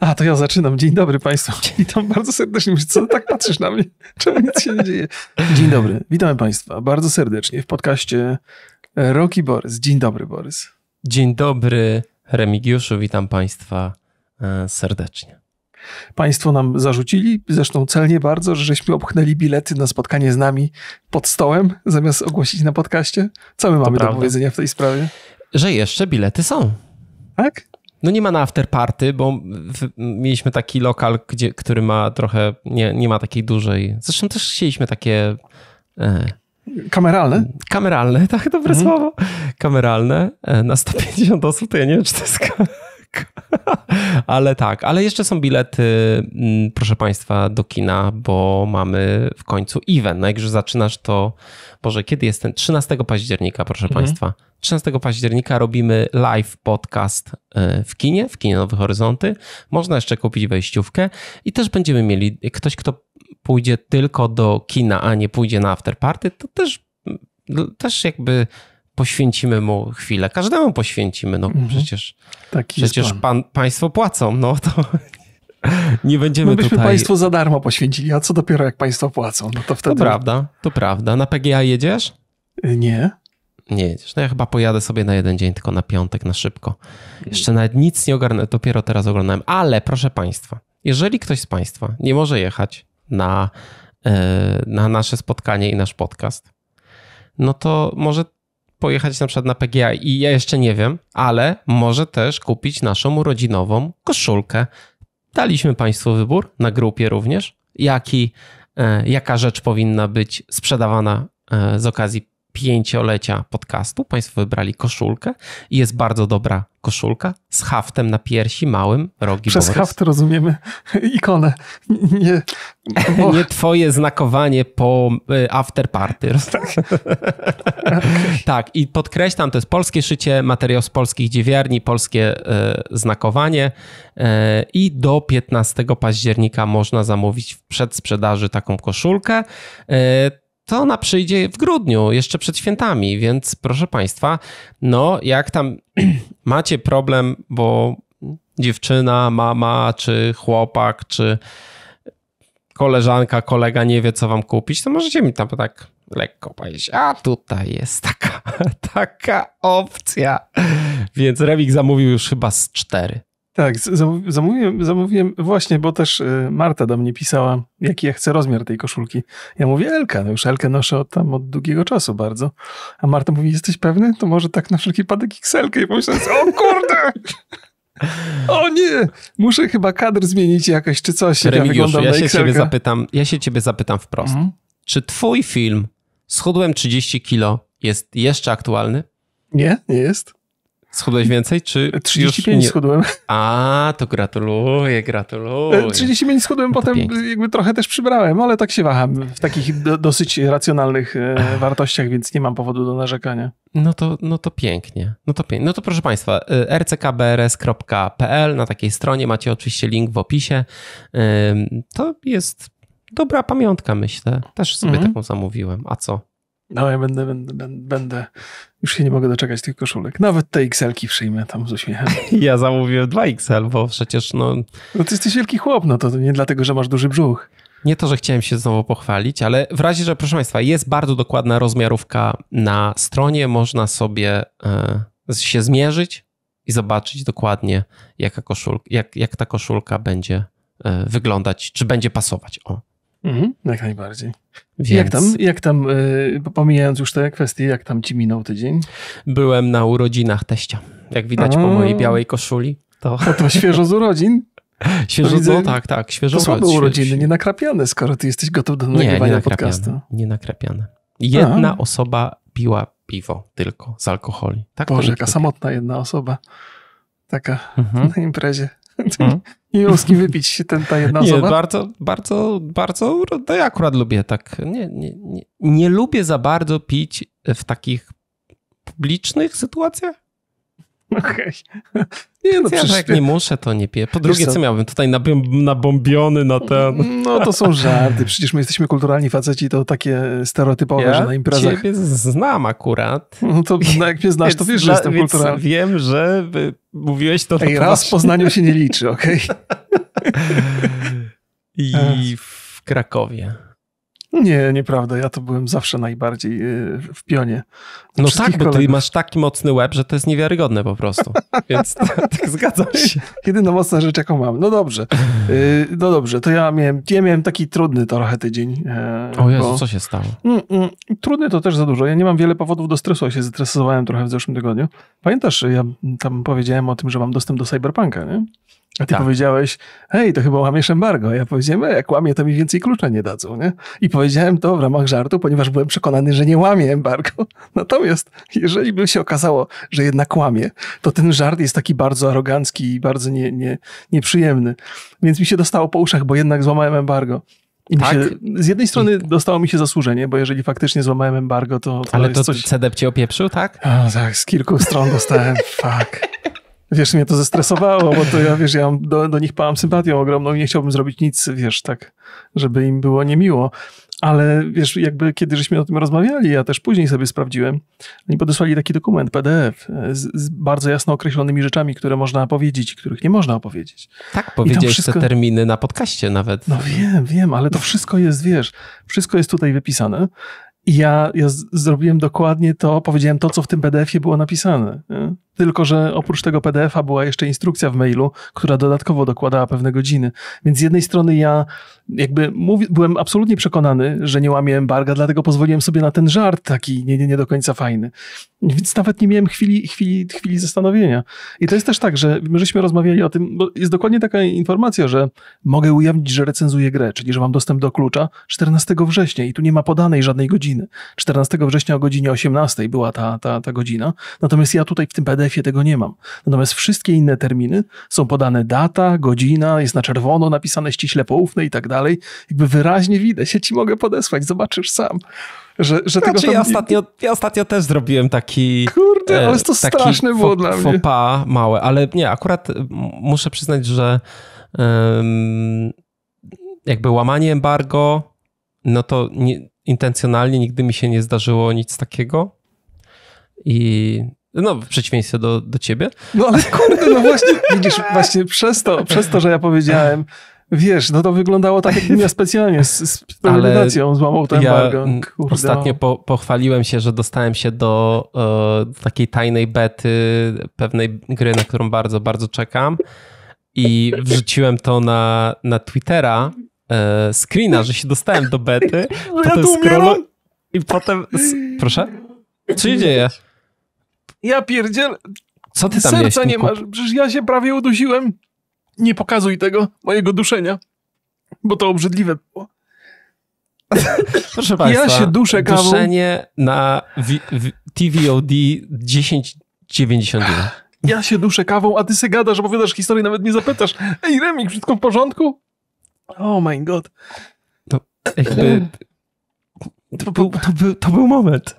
A, to ja zaczynam. Dzień dobry Państwu. Witam bardzo serdecznie. co tak patrzysz na mnie? Czemu nic się nie dzieje? Dzień dobry. Witamy Państwa bardzo serdecznie w podcaście Roki Borys. Dzień dobry, Borys. Dzień dobry, Remigiuszu. Witam Państwa e, serdecznie. Państwo nam zarzucili, zresztą celnie bardzo, żeśmy obchnęli bilety na spotkanie z nami pod stołem, zamiast ogłosić na podcaście. Co my mamy do powiedzenia w tej sprawie? Że jeszcze bilety są. Tak? No nie ma na afterparty, bo mieliśmy taki lokal, gdzie, który ma trochę, nie, nie ma takiej dużej. Zresztą też chcieliśmy takie. E, kameralne? Kameralne, tak, dobre mhm. słowo. Kameralne e, na 150 osób, to ja nie wiem, czy to jest tak. ale tak, ale jeszcze są bilety, mm, proszę Państwa, do kina, bo mamy w końcu event. No jak już zaczynasz, to Boże, kiedy jest ten? 13 października, proszę mhm. Państwa. 13 października robimy live podcast e, w kinie, w kinie Nowe Horyzonty. Można jeszcze kupić wejściówkę i też będziemy mieli ktoś, kto pójdzie tylko do kina, a nie pójdzie na afterparty, to też, mm, też jakby poświęcimy mu chwilę. Każdemu poświęcimy, no mhm. przecież, Taki przecież pan, państwo płacą, no to nie będziemy My no byśmy tutaj... państwu za darmo poświęcili, a co dopiero jak państwo płacą, no to wtedy... To prawda, to prawda. Na PGA jedziesz? Y, nie. Nie jedziesz. No ja chyba pojadę sobie na jeden dzień, tylko na piątek, na szybko. Jeszcze nawet nic nie ogarnę, dopiero teraz oglądałem. Ale proszę państwa, jeżeli ktoś z państwa nie może jechać na, e, na nasze spotkanie i nasz podcast, no to może pojechać na przykład na PGA i ja jeszcze nie wiem, ale może też kupić naszą urodzinową koszulkę. Daliśmy Państwu wybór na grupie również, jaki, e, jaka rzecz powinna być sprzedawana e, z okazji pięciolecia podcastu. Państwo wybrali koszulkę i jest bardzo dobra koszulka z haftem na piersi małym rogi Przez Borys. haft rozumiemy ikonę. Nie, bo... nie twoje znakowanie po y, after Tak. tak, i podkreślam, to jest polskie szycie, materiał z polskich dziewiarni, polskie y, znakowanie y, i do 15 października można zamówić w przedsprzedaży taką koszulkę to ona przyjdzie w grudniu, jeszcze przed świętami, więc proszę Państwa, no jak tam macie problem, bo dziewczyna, mama, czy chłopak, czy koleżanka, kolega nie wie, co wam kupić, to możecie mi tam tak lekko powiedzieć, a tutaj jest taka, taka opcja. Więc Remik zamówił już chyba z cztery. Tak, zamówiłem, zamówiłem, właśnie, bo też y, Marta do mnie pisała, jaki ja chcę rozmiar tej koszulki. Ja mówię Elka, no już Elkę noszę od tam od długiego czasu bardzo. A Marta mówi, jesteś pewny? To może tak na wszelki wypadek xl I pomyślałem, o kurde! O nie! Muszę chyba kadr zmienić jakoś, czy coś. Remigiusz, ja, ja się ciebie zapytam, ja się ciebie zapytam wprost. Mhm. Czy twój film Schudłem 30 kilo jest jeszcze aktualny? Nie, nie jest. Schudłeś więcej, czy 35 nie... schudłem. A, to gratuluję, gratuluję. 35 e, schudłem, no potem pięknie. jakby trochę też przybrałem, ale tak się waham w takich do, dosyć racjonalnych e, wartościach, więc nie mam powodu do narzekania. No to, no to pięknie. No to pięknie. No to proszę Państwa, e, rckbrs.pl na takiej stronie macie oczywiście link w opisie. To jest dobra pamiątka, myślę. Też sobie mhm. taką zamówiłem. A co? No, ja będę, będę, będę, już się nie mogę doczekać tych koszulek. Nawet te XL-ki przyjmę tam z uśmiechem. Ja zamówiłem dwa XL, bo przecież no... No ty jesteś wielki chłop, no to nie dlatego, że masz duży brzuch. Nie to, że chciałem się znowu pochwalić, ale w razie, że proszę Państwa, jest bardzo dokładna rozmiarówka na stronie, można sobie y, się zmierzyć i zobaczyć dokładnie, jaka koszulka, jak, jak ta koszulka będzie y, wyglądać, czy będzie pasować. O. Mhm, jak najbardziej. Więc... Jak tam, jak tam y, pomijając już te kwestie, jak tam ci minął tydzień? Byłem na urodzinach teścia. Jak widać A... po mojej białej koszuli. To, to, to świeżo z urodzin. Świeżo, widzę, no, tak, tak, świeżo To słabe urodziny, nie nakrapiane, skoro ty jesteś gotów do nagrywania nie, nie podcastu. Nie nakrapiane. Jedna A. osoba piła piwo tylko z alkoholi. Tak Boże, jaka samotna jedna osoba. Taka mhm. na imprezie. Hmm? I łuski wypić ten, ta jedna nie, osoba? Bardzo, bardzo, bardzo, no ja akurat lubię tak, nie, nie, nie, nie lubię za bardzo pić w takich publicznych sytuacjach. Okej. Okay. Nie, no ja przecież... jak nie muszę, to nie piję. Po drugie, co? co miałbym tutaj nabombiony na ten... No to są żarty. Przecież my jesteśmy kulturalni faceci, to takie stereotypowe, ja że na imprezach... ciebie znam akurat. No to no jak mnie znasz, to wiesz, że jestem kulturalny. wiem, że y, mówiłeś to... Ej, raz w Poznaniu się nie liczy, okej? Okay? I w Krakowie. Nie, nieprawda. Ja to byłem zawsze najbardziej y, w pionie. No tak, bo kolegów. ty masz taki mocny łeb, że to jest niewiarygodne po prostu. Więc tak, tak zgadzam się. Jedyna mocna rzecz, jaką mam. No dobrze. Y, no dobrze, to ja miałem, ja miałem taki trudny trochę tydzień. E, o Jezu, bo... co się stało? Mm, mm, trudny to też za dużo. Ja nie mam wiele powodów do stresu, ja się zestresowałem trochę w zeszłym tygodniu. Pamiętasz, ja tam powiedziałem o tym, że mam dostęp do Cyberpunka, nie? A ty tak. powiedziałeś, hej, to chyba łamiesz embargo. Ja powiedziałem, e, jak łamie, to mi więcej klucza nie dadzą, nie? I powiedziałem to w ramach żartu, ponieważ byłem przekonany, że nie łamie embargo. Natomiast jeżeli by się okazało, że jednak łamie, to ten żart jest taki bardzo arogancki i bardzo nie, nie, nieprzyjemny. Więc mi się dostało po uszach, bo jednak złamałem embargo. I tak? Się, z jednej strony I... dostało mi się zasłużenie, bo jeżeli faktycznie złamałem embargo, to. to Ale to coś... CDP cię opieprzył, tak? O, tak, z kilku stron dostałem. Fuck. Wiesz, mnie to zestresowało, bo to ja, wiesz, ja do, do nich pałam sympatią ogromną i nie chciałbym zrobić nic, wiesz, tak, żeby im było niemiło. Ale wiesz, jakby kiedy żeśmy o tym rozmawiali, ja też później sobie sprawdziłem, oni podesłali taki dokument PDF e, z, z, bardzo jasno określonymi rzeczami, które można powiedzieć, których nie można opowiedzieć. Tak, powiedziałeś wszystko... te terminy na podcaście nawet. No wiem, wiem, ale to wszystko jest, wiesz, wszystko jest tutaj wypisane. I ja, ja z, zrobiłem dokładnie to, powiedziałem to, co w tym PDF-ie było napisane. Nie? Tylko, że oprócz tego PDF-a była jeszcze instrukcja w mailu, która dodatkowo dokładała pewne godziny. Więc z jednej strony ja jakby mówi, byłem absolutnie przekonany, że nie łamię embarga, dlatego pozwoliłem sobie na ten żart taki nie, nie, nie do końca fajny. Więc nawet nie miałem chwili, chwili, chwili zastanowienia. I to jest też tak, że my żeśmy rozmawiali o tym, bo jest dokładnie taka informacja, że mogę ujawnić, że recenzuję grę, czyli że mam dostęp do klucza 14 września i tu nie ma podanej żadnej godziny. 14 września o godzinie 18 była ta, ta, ta godzina. Natomiast ja tutaj w tym PDF PDF-ie tego nie mam. Natomiast wszystkie inne terminy są podane data, godzina, jest na czerwono napisane ściśle poufne i tak dalej. Jakby wyraźnie widać, ja ci mogę podesłać, zobaczysz sam. Że, że znaczy, tam... ja, ostatnio, ja ostatnio też zrobiłem taki. Kurde, e, ale to straszne było dla mnie. Fopa małe, ale nie, akurat muszę przyznać, że jakby łamanie embargo, no to nie, intencjonalnie nigdy mi się nie zdarzyło nic takiego. I no, w przeciwieństwie do, do ciebie. No ale kurde, no właśnie, widzisz, właśnie przez to, przez to, że ja powiedziałem, wiesz, no to wyglądało tak, jakbym ja specjalnie z, z premedytacją złamał to embargo. Mm, kurde. No. Ostatnio po, pochwaliłem się, że dostałem się do e, takiej tajnej bety pewnej gry, na którą bardzo, bardzo czekam i wrzuciłem to na, na Twittera, e, screena, że się dostałem do bety, no potem ja scrollu, i potem... S- proszę? Co się dzieje? Ja pierdziel. Co ty tam Serca nie masz, przecież ja się prawie udusiłem. Nie pokazuj tego, mojego duszenia, bo to obrzydliwe było. Proszę Państwa, ja się duszę kawą. duszenie na TVOD 10.91. Ja się duszę kawą, a ty se gadasz, opowiadasz historię, nawet nie zapytasz. Ej, Remik, wszystko w porządku? Oh my god. To, jakby, to, był, to, był, to był moment.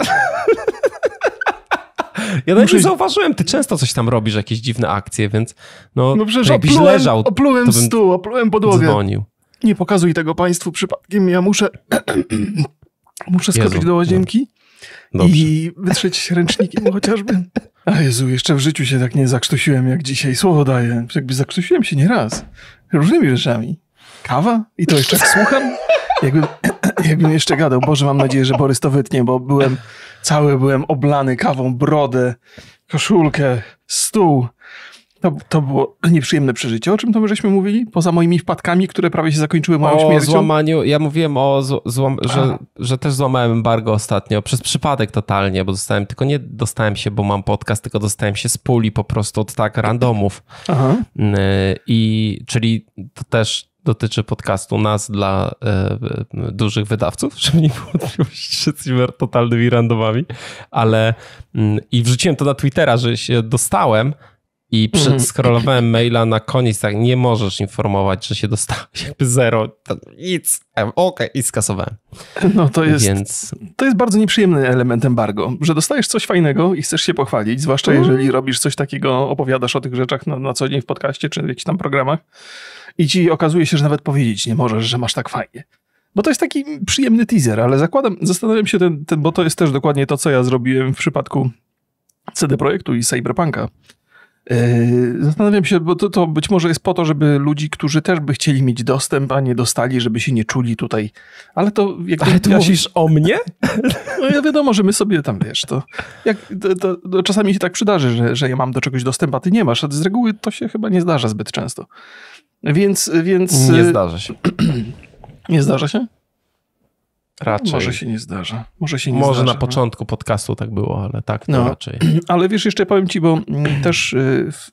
Ja Muszę... nie zauważyłem, ty często coś tam robisz, jakieś dziwne akcje, więc no, no przecież jakbyś oplułem, leżał, oplułem to stół, oplułem podłogę. Dzwonił. Nie pokazuj tego państwu przypadkiem, ja muszę muszę skoczyć do no. łazienki no. i wytrzeć ręcznikiem chociażby. A Jezu, jeszcze w życiu się tak nie zakrztusiłem jak dzisiaj, słowo daję. Jakby zakrztusiłem się nieraz, różnymi rzeczami. Kawa i to jeszcze jak słucham, jakby Jakbym jeszcze gadał, Boże, mam nadzieję, że Borys to wytnie, bo byłem cały, byłem oblany kawą, brodę, koszulkę, stół. To, to było nieprzyjemne przeżycie. O czym to my żeśmy mówili? Poza moimi wpadkami, które prawie się zakończyły moją o śmiercią. O złamaniu. Ja mówiłem o złam, że, że też złamałem embargo ostatnio. Przez przypadek totalnie, bo dostałem, tylko nie dostałem się, bo mam podcast, tylko dostałem się z puli po prostu od tak randomów. Aha. I czyli to też dotyczy podcastu nas dla e, e dużych wydawców, żeby nie było wszyscy totalnymi randomami, ale mm, i wrzuciłem to na Twittera, że się dostałem i przeskrolowałem maila na koniec, tak, nie możesz informować, że się dostałeś, jakby zero, nic, e, okej, okay, i skasowałem. No to jest, Więc... to jest bardzo nieprzyjemny element embargo, że dostajesz coś fajnego i chcesz się pochwalić, zwłaszcza mhm. jeżeli robisz coś takiego, opowiadasz o tych rzeczach na, na co dzień w podcaście czy w jakichś tam programach, i ci okazuje się, że nawet powiedzieć nie możesz, że masz tak fajnie. Bo to jest taki przyjemny teaser, ale zakładam, zastanawiam się, ten, ten, bo to jest też dokładnie to, co ja zrobiłem w przypadku CD Projektu i Cyberpunka. Yy, zastanawiam się, bo to, to, być może jest po to, żeby ludzi, którzy też by chcieli mieć dostęp, a nie dostali, żeby się nie czuli tutaj. Ale to jak Ale ty ja mówisz się... o mnie? No ja wiadomo, że my sobie tam wiesz, to, jak, to, to, to no czasami się tak przydarzy, że, że ja mam do czegoś dostęp, a ty nie masz. Z reguły to się chyba nie zdarza zbyt często. Więc, więc... Nie y, zdarza się. nie zdarza się? Raczej. Może się nie zdarza. Może się nie Może zdarza, na początku podcastu tak było, ale tak to no. raczej. Ale wiesz, jeszcze powiem ci, bo mm, też y, w,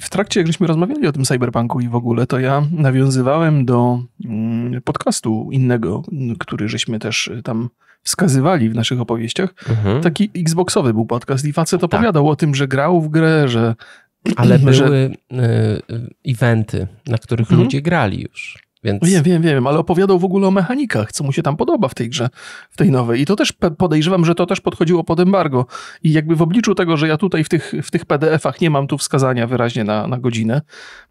w, trakcie, jak żeśmy rozmawiali o tym cyberpunku i w ogóle, to ja nawiązywałem do mm, podcastu innego, który żeśmy też y, tam wskazywali w naszych opowieściach. Mhm. Taki Xboxowy był podcast i facet tak. opowiadał tak. o tym, że grał w grę, że ale mhm. były że... E, eventy, na których mhm. ludzie grali już. Więc... Wiem, wiem, wiem, ale opowiadał w ogóle o mechanikach, co mu się tam podoba w tej grze, w tej nowej. I to też podejrzewam, że to też podchodziło pod embargo. I jakby w obliczu tego, że ja tutaj w tych, w tych PDF-ach nie mam tu wskazania wyraźnie na, na godzinę,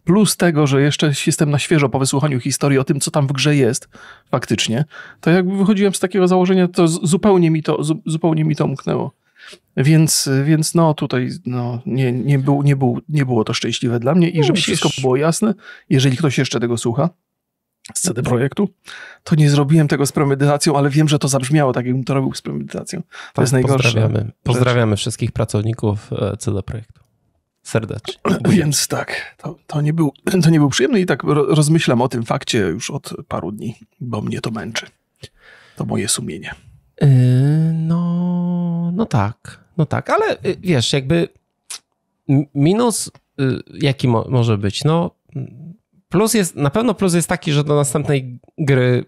plus tego, że jeszcze jestem na świeżo po wysłuchaniu historii o tym, co tam w grze jest faktycznie, to jakby wychodziłem z takiego założenia, to zupełnie mi to, zupełnie mi to umknęło. Więc, więc no tutaj no, nie, nie, był, nie, był, nie było to szczęśliwe dla mnie i no, żeby wszystko było jasne, jeżeli ktoś jeszcze tego słucha z CD Projektu, to nie zrobiłem tego z premedytacją, ale wiem, że to zabrzmiało tak, jakbym to robił z premedytacją. To tak, jest najgorsze. Pozdrawiamy, pozdrawiamy wszystkich pracowników e, CD Projektu serdecznie. Więc tak, to, to, nie był, to nie był przyjemny i tak rozmyślam o tym fakcie już od paru dni, bo mnie to męczy. To moje sumienie. Y, no, no tak, no tak, ale y, wiesz, jakby minus y, jaki mo może być? No, plus jest, na pewno plus jest taki, że do następnej gry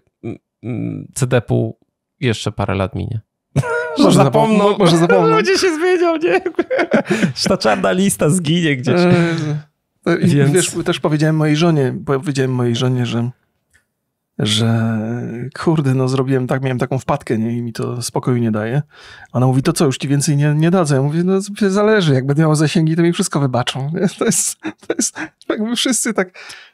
CD-pu jeszcze parę lat minie. Może zapomną. Może zapomną. Ludzie się zmienią, nie? Ta czarna lista zginie gdzieś. Yy, no Więc... Wiesz, też powiedziałem mojej żonie, powiedziałem mojej żonie, że że kurde, no zrobiłem tak, miałem taką wpadkę nie? i mi to spokoju nie daje. Ona mówi, to co, już ci więcej nie, nie dadzę? Ja mówię, no zależy, jak będę miał zasięgi, to mi wszystko wybaczą. Nie? To jest, to jest jakby wszyscy tak,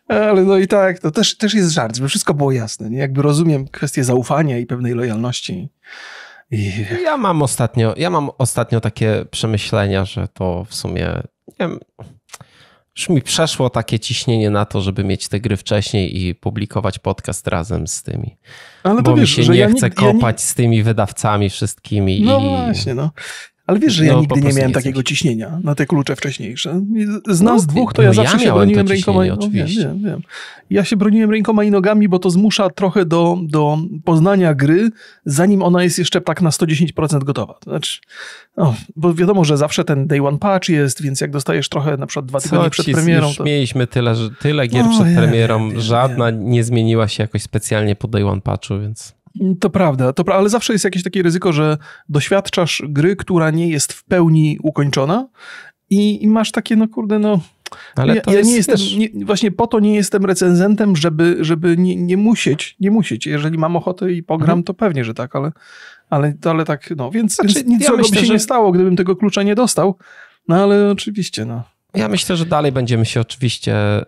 ale no i tak, to też, też jest żart, żeby wszystko było jasne. Nie? Jakby rozumiem kwestię zaufania i pewnej lojalności. I... Ja mam ostatnio, ja mam ostatnio takie przemyślenia, że to w sumie, nie wiem, już mi przeszło takie ciśnienie na to, żeby mieć te gry wcześniej i publikować podcast razem z tymi. Ale Bo wiesz, mi się nie ja chce nigdy, kopać ja nie... z tymi wydawcami wszystkimi. No i... właśnie, no. Ale wiesz, że ja no, nigdy nie miałem nie takiego ciśnienia na te klucze wcześniejsze. Z nas no, dwóch to no ja zawsze ja się broniłem rękoma i nogami. Wiem, wiem, Ja się broniłem rękoma i nogami, bo to zmusza trochę do, do poznania gry, zanim ona jest jeszcze tak na 110% gotowa. To znaczy, no, bo wiadomo, że zawsze ten day one patch jest, więc jak dostajesz trochę na przykład dwa tygodnie przed ci, premierą. Już to... mieliśmy tyle, że tyle gier przed premierą, żadna nie zmieniła się jakoś specjalnie po day one patchu, więc. To prawda, to pra ale zawsze jest jakieś takie ryzyko, że doświadczasz gry, która nie jest w pełni ukończona i, i masz takie, no kurde, no... Ale ja, to ja jest, nie jestem, wiesz... nie, właśnie po to nie jestem recenzentem, żeby, żeby nie, nie musieć, nie musieć. Jeżeli mam ochotę i pogram, mhm. to pewnie, że tak, ale, ale, ale tak, no, więc, znaczy, więc nic ja myślę, by się że... nie stało, gdybym tego klucza nie dostał, no ale oczywiście, no. Ja myślę, że dalej będziemy się oczywiście y,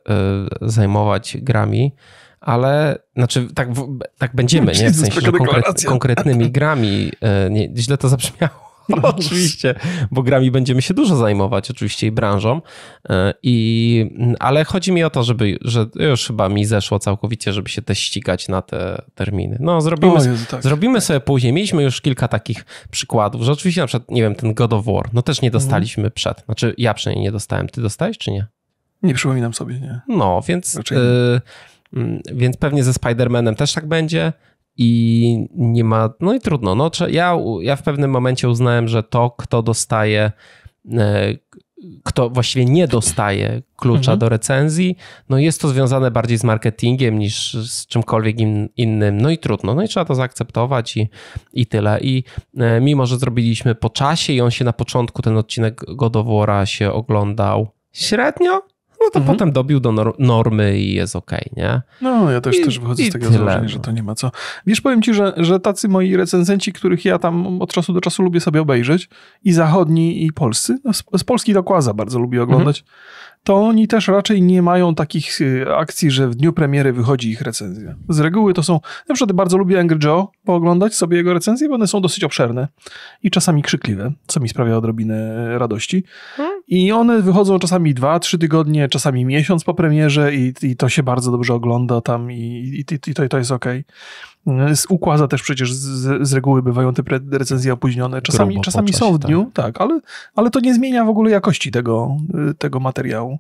zajmować grami, ale znaczy tak, tak będziemy, nie? W sensie, że konkretnymi grami. E, nie, źle to zabrzmiało. No, oczywiście, bo grami będziemy się dużo zajmować, oczywiście i branżą. E, I, ale chodzi mi o to, żeby, że już chyba mi zeszło całkowicie, żeby się też ścigać na te terminy. No, zrobimy, o, Jezu, tak. zrobimy sobie później. Mieliśmy już kilka takich przykładów, że oczywiście na przykład, nie wiem, ten God of War, no też nie mhm. dostaliśmy mhm. przed. Znaczy, ja przynajmniej nie dostałem. Ty dostałeś, czy nie? Nie przypominam sobie, nie. No, więc y, Mm, więc pewnie ze Spider-Manem też tak będzie i nie ma, no i trudno. No, ja, ja w pewnym momencie uznałem, że to, kto dostaje, e, kto właściwie nie dostaje klucza mhm. do recenzji, no jest to związane bardziej z marketingiem niż z czymkolwiek in, innym. No i trudno, no i trzeba to zaakceptować i, i tyle. I e, mimo, że zrobiliśmy po czasie i on się na początku, ten odcinek Godowora się oglądał średnio, no to mhm. potem dobił do normy i jest okej, okay, nie? No, ja też, I, też wychodzę z tego założenia, że no. to nie ma co. Wiesz, powiem ci, że, że tacy moi recenzenci, których ja tam od czasu do czasu lubię sobie obejrzeć, i zachodni, i polscy, no z, z Polski Kłaza bardzo lubię mhm. oglądać, mhm to oni też raczej nie mają takich y, akcji, że w dniu premiery wychodzi ich recenzja. Z reguły to są, na przykład bardzo lubię Angry Joe pooglądać sobie jego recenzje, bo one są dosyć obszerne i czasami krzykliwe, co mi sprawia odrobinę e, radości. Hmm? I one wychodzą czasami dwa, trzy tygodnie, czasami miesiąc po premierze i, i to się bardzo dobrze ogląda tam i, i, i to, to jest okej. Okay. No, z układa też przecież z, z reguły bywają te recenzje opóźnione. Czasami, czasami są w dniu, tak, tak ale, ale to nie zmienia w ogóle jakości tego, y, tego materiału.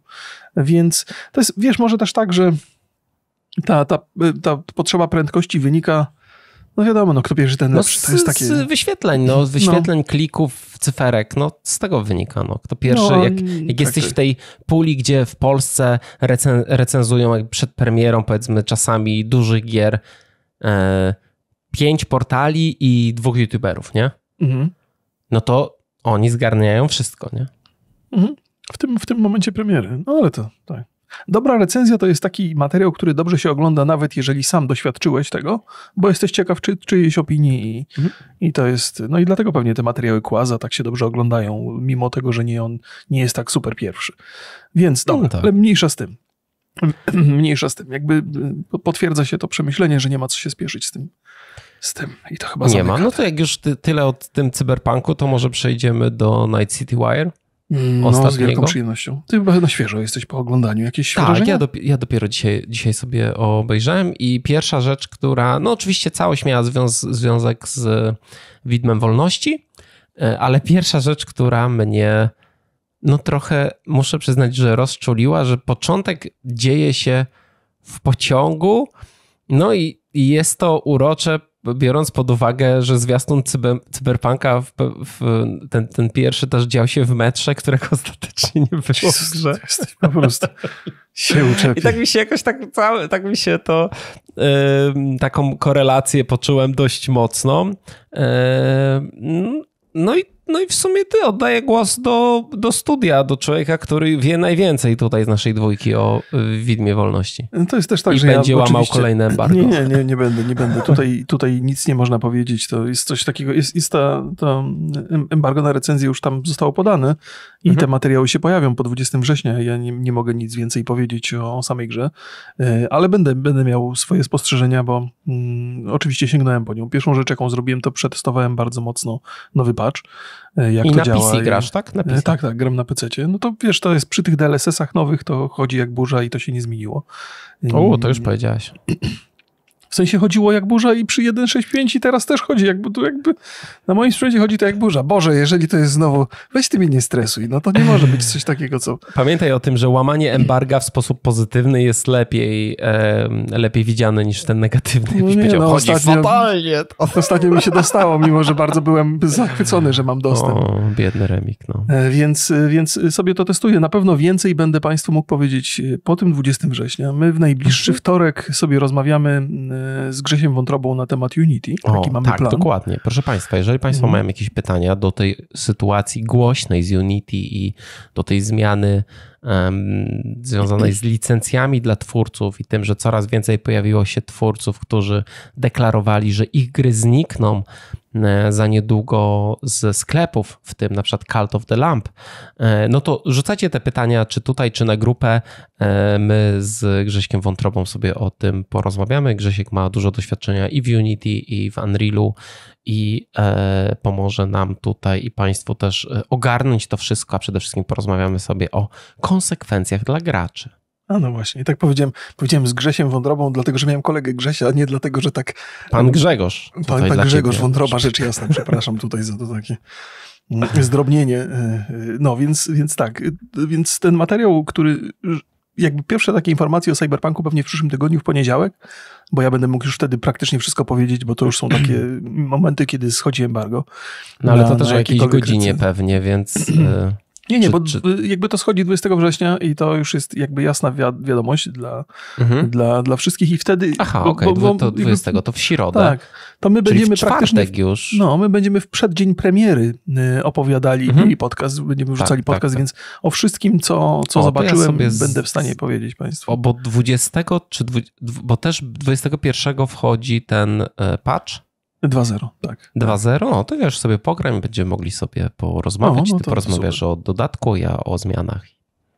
Więc to jest, wiesz, może też tak, że ta, ta, y, ta potrzeba prędkości wynika. No wiadomo, no kto pierwszy ten no lepszy, no z, to jest takie... Z wyświetleń, no, z no. wyświetleń, no. klików, cyferek, no z tego wynika, no. Kto pierwszy, no, jak, jak tak jesteś w tej puli, gdzie w Polsce recen recenzują jak przed premierą, powiedzmy, czasami dużych gier, E, pięć portali i dwóch youtuberów, nie? Mhm. No to oni zgarniają wszystko, nie? Mhm. W, tym, w tym momencie premiery. No ale to tak. Dobra recenzja to jest taki materiał, który dobrze się ogląda, nawet jeżeli sam doświadczyłeś tego, bo jesteś ciekaw czy, czyjejś opinii i, mhm. i to jest. No i dlatego pewnie te materiały Kłaza tak się dobrze oglądają, mimo tego, że nie on nie jest tak super pierwszy. Więc dobra, no tak. ale mniejsza z tym mniejsza z tym. Jakby y, potwierdza się to przemyślenie, że nie ma co się spieszyć z tym. Z tym. I to chyba Nie ma. No to jak już ty, tyle o tym cyberpunku, to może przejdziemy do Night City Wire. Mm, no, z wielką przyjemnością. Ty chyba na świeżo jesteś po oglądaniu. Jakieś Tak, wrażenia? ja, dopi ja dopiero dzisiaj, dzisiaj sobie obejrzałem i pierwsza rzecz, która, no oczywiście całość miała związ związek z Widmem Wolności, e, ale pierwsza rzecz, która mnie no trochę muszę przyznać, że rozczuliła, że początek dzieje się w pociągu. No i, i jest to urocze, biorąc pod uwagę, że zwiastun cyber, Cyberpunka, w, w, ten, ten pierwszy też dział się w metrze, którego ostatecznie nie wyszło w grze. Jesteś po prostu się uczepi. I tak mi się jakoś tak, tak mi się to, yy, taką korelację poczułem dość mocno. Yy, no i no i w sumie ty oddaję głos do, do studia, do człowieka, który wie najwięcej tutaj z naszej dwójki o y, widmie wolności. No to jest też tak, I że będzie ja, łamał kolejne embargo. Nie, nie, nie, nie będę, nie będę. Tutaj, tutaj nic nie można powiedzieć. To jest coś takiego, jest, jest ta, to embargo na recenzję już tam zostało podane i mhm. te materiały się pojawią po 20 września. Ja nie, nie mogę nic więcej powiedzieć o, o samej grze, e, ale będę, będę miał swoje spostrzeżenia, bo mm, oczywiście sięgnąłem po nią. Pierwszą rzecz, jaką zrobiłem, to przetestowałem bardzo mocno nowy patch. E, jak I to na działa. PC grasz, tak? Na e, PC. Tak, tak, gram na PC. -cie. No to wiesz, to jest przy tych DLSS-ach nowych, to chodzi jak burza i to się nie zmieniło. O, to mm. już powiedziałaś. W sensie chodziło jak burza i przy 1.6.5 i teraz też chodzi tu jakby na moim sprzęcie chodzi to jak burza. Boże, jeżeli to jest znowu, weź ty mnie nie stresuj, no to nie może być coś takiego, co... Pamiętaj o tym, że łamanie embarga w sposób pozytywny jest lepiej, e, lepiej widziane niż ten negatywny. No nie, no, chodzi ostatnio, fatalnie. To... Ostatnio mi się dostało, mimo że bardzo byłem zachwycony, że mam dostęp. O, biedny remik, no. E, więc, e, więc sobie to testuję. Na pewno więcej będę Państwu mógł powiedzieć po tym 20 września. My w najbliższy wtorek sobie rozmawiamy z Grzesiem Wątrobą na temat Unity. O, Jaki mamy tak, plan? dokładnie. Proszę Państwa, jeżeli Państwo mhm. mają jakieś pytania do tej sytuacji głośnej z Unity i do tej zmiany związanej z licencjami dla twórców i tym, że coraz więcej pojawiło się twórców, którzy deklarowali, że ich gry znikną e, za niedługo ze sklepów, w tym na przykład Cult of the Lamp, e, no to rzucacie te pytania, czy tutaj, czy na grupę. E, my z Grześkiem Wątrobą sobie o tym porozmawiamy. Grzesiek ma dużo doświadczenia i w Unity, i w Unrealu i pomoże nam tutaj i Państwu też ogarnąć to wszystko, a przede wszystkim porozmawiamy sobie o konsekwencjach dla graczy. A no właśnie, i tak powiedziałem, powiedziałem z Grzesiem Wądrobą, dlatego że miałem kolegę Grzesia, a nie dlatego, że tak. Pan Grzegorz. Pan, pan Grzegorz ciebie. Wądroba, rzecz jasna, przepraszam tutaj za to takie e, zdrobnienie. E, e, no więc, więc tak, więc ten materiał, który jakby pierwsze takie informacje o Cyberpunku pewnie w przyszłym tygodniu, w poniedziałek, bo ja będę mógł już wtedy praktycznie wszystko powiedzieć, bo to już są takie momenty, kiedy schodzi embargo. No ale na, to też o jakiejś godzinie pewnie, więc... Nie, nie, czy, bo czy... jakby to schodzi 20 września i to już jest jakby jasna wi- wiadomość dla, mhm. dla, dla wszystkich i wtedy... Aha, okej, okay, bo, to 20, jakby, to w środę. Tak, to my będziemy praktycznie... już. No, my będziemy w przeddzień premiery y, opowiadali mhm. i podcast, będziemy wrzucali tak, tak podcast, tak, więc tak. o wszystkim, co, co o, zobaczyłem, ja będę w stanie powiedzieć Państwu. O, bo 20 czy... 20, bo też 21 wchodzi ten e, patch, 2-0, tak. 2 no to wiesz, sobie pogram będziemy mogli sobie porozmawiać. No, no Ty porozmawiasz super. o dodatku, ja o zmianach.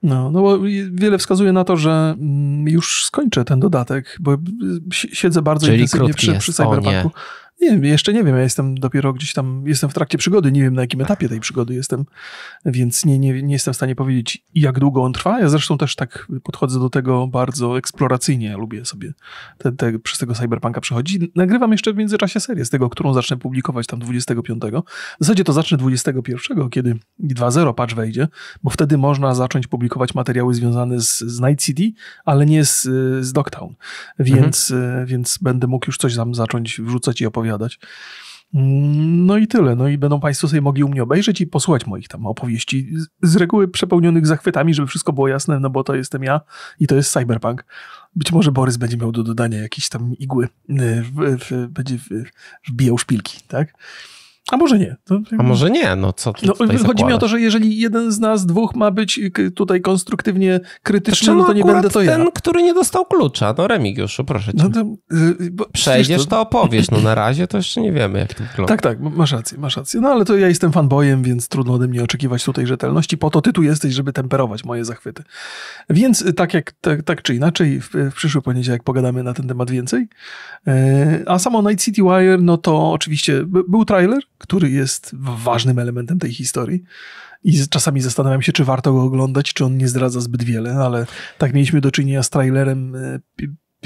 No, no bo wiele wskazuje na to, że mm, już skończę ten dodatek, bo siedzę bardzo Czyli intensywnie przy, przy Cyberpunku. Nie, jeszcze nie wiem, ja jestem dopiero gdzieś tam, jestem w trakcie przygody, nie wiem na jakim etapie tej przygody jestem, więc nie, nie, nie jestem w stanie powiedzieć, jak długo on trwa. Ja zresztą też tak podchodzę do tego bardzo eksploracyjnie, ja lubię sobie te, te, przez tego cyberpunka przechodzić. Nagrywam jeszcze w międzyczasie serię z tego, którą zacznę publikować tam 25. W zasadzie to zacznę 21, kiedy 2.0 patch wejdzie, bo wtedy można zacząć publikować materiały związane z, z Night City, ale nie z, z więc, mhm. E, więc będę mógł już coś tam zacząć wrzucać i opowiadać opowiadać. Mm, no i tyle. No i będą Państwo sobie mogli u mnie obejrzeć i posłuchać moich tam opowieści. Z reguły przepełnionych zachwytami, żeby wszystko było jasne, no bo to jestem ja i to jest cyberpunk. Być może Borys będzie miał do dodania jakieś tam igły, y, w, w, będzie wbijał szpilki, tak? A może nie. To... A może nie, no co ty no, Chodzi zakładasz? mi o to, że jeżeli jeden z nas dwóch ma być y, tutaj konstruktywnie krytyczny, znaczy, no to, no to nie będę to ten, ja. ten, który nie dostał klucza. No Remigiuszu, proszę cię. No to, y, y, bo, Przejdziesz, to... to opowiesz. No na razie to jeszcze nie wiemy, jak to wygląda. Tak, tak, masz rację, masz rację. No ale to ja jestem fanbojem, więc trudno ode mnie oczekiwać tutaj rzetelności. Po to ty tu jesteś, żeby temperować moje zachwyty. Więc tak, jak, tak, tak czy inaczej, w, w przyszły poniedziałek pogadamy na ten temat więcej. E, a samo Night City Wire, no to oczywiście był trailer, który jest ważnym elementem tej historii. I czasami zastanawiam się, czy warto go oglądać, czy on nie zdradza zbyt wiele, ale tak mieliśmy do czynienia z trailerem e,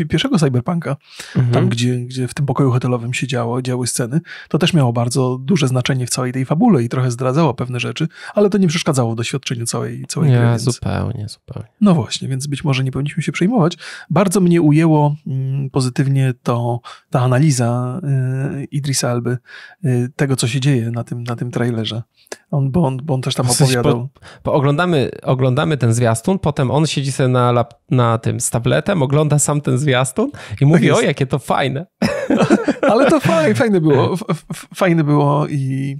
pierwszego cyberpunka, mhm. tam gdzie, gdzie w tym pokoju hotelowym się działo, działy sceny, to też miało bardzo duże znaczenie w całej tej fabule i trochę zdradzało pewne rzeczy, ale to nie przeszkadzało w doświadczeniu całej, całej nie, gry. Nie, zupełnie, zupełnie. No właśnie, więc być może nie powinniśmy się przejmować. Bardzo mnie ujęło mm, pozytywnie to, ta analiza y, Idrisa Elby, y, tego co się dzieje na tym, na tym trailerze. On, bo, on, bo on też tam opowiadał. Po, po oglądamy, oglądamy ten zwiastun, potem on siedzi sobie na, lap, na tym z tabletem, ogląda sam ten zwiastun i tak mówi, o jakie to fajne. Ale to fajne, fajne było. Fajne było i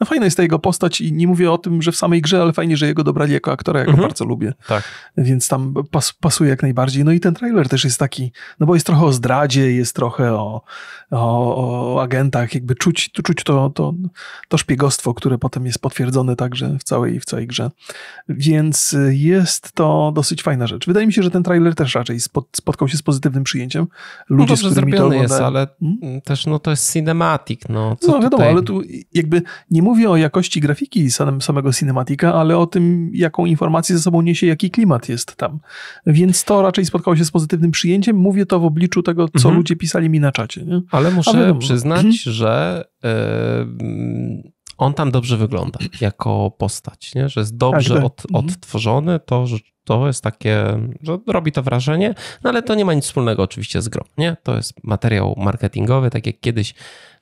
no fajna jest ta jego postać i nie mówię o tym, że w samej grze, ale fajnie, że jego dobrali jako aktora, jak go mhm. bardzo lubię. Tak. Więc tam pas, pasuje jak najbardziej. No i ten trailer też jest taki, no bo jest trochę o zdradzie, jest trochę o, o, o agentach, jakby czuć, czuć to, to, to szpiegostwo, które potem jest potwierdzone także w całej, w całej grze. Więc jest to dosyć fajna rzecz. Wydaje mi się, że ten trailer też raczej spotkał się z pozytywnym przyjęciem. Ludzie, no dobrze zrobiony jest, ale hmm? też no to jest cinematic. No, co no wiadomo, tutaj? ale tu jakby nie mówię mówię o jakości grafiki samego Cinematica, ale o tym, jaką informację ze sobą niesie, jaki klimat jest tam. Więc to raczej spotkało się z pozytywnym przyjęciem. Mówię to w obliczu tego, co mhm. ludzie pisali mi na czacie. Nie? Ale muszę przyznać, mhm. że. Yy on tam dobrze wygląda jako postać, nie? że jest tak, dobrze tak, od, mhm. odtworzony, to, to jest takie, że robi to wrażenie, no ale to nie ma nic wspólnego oczywiście z grą. Nie? To jest materiał marketingowy, tak jak kiedyś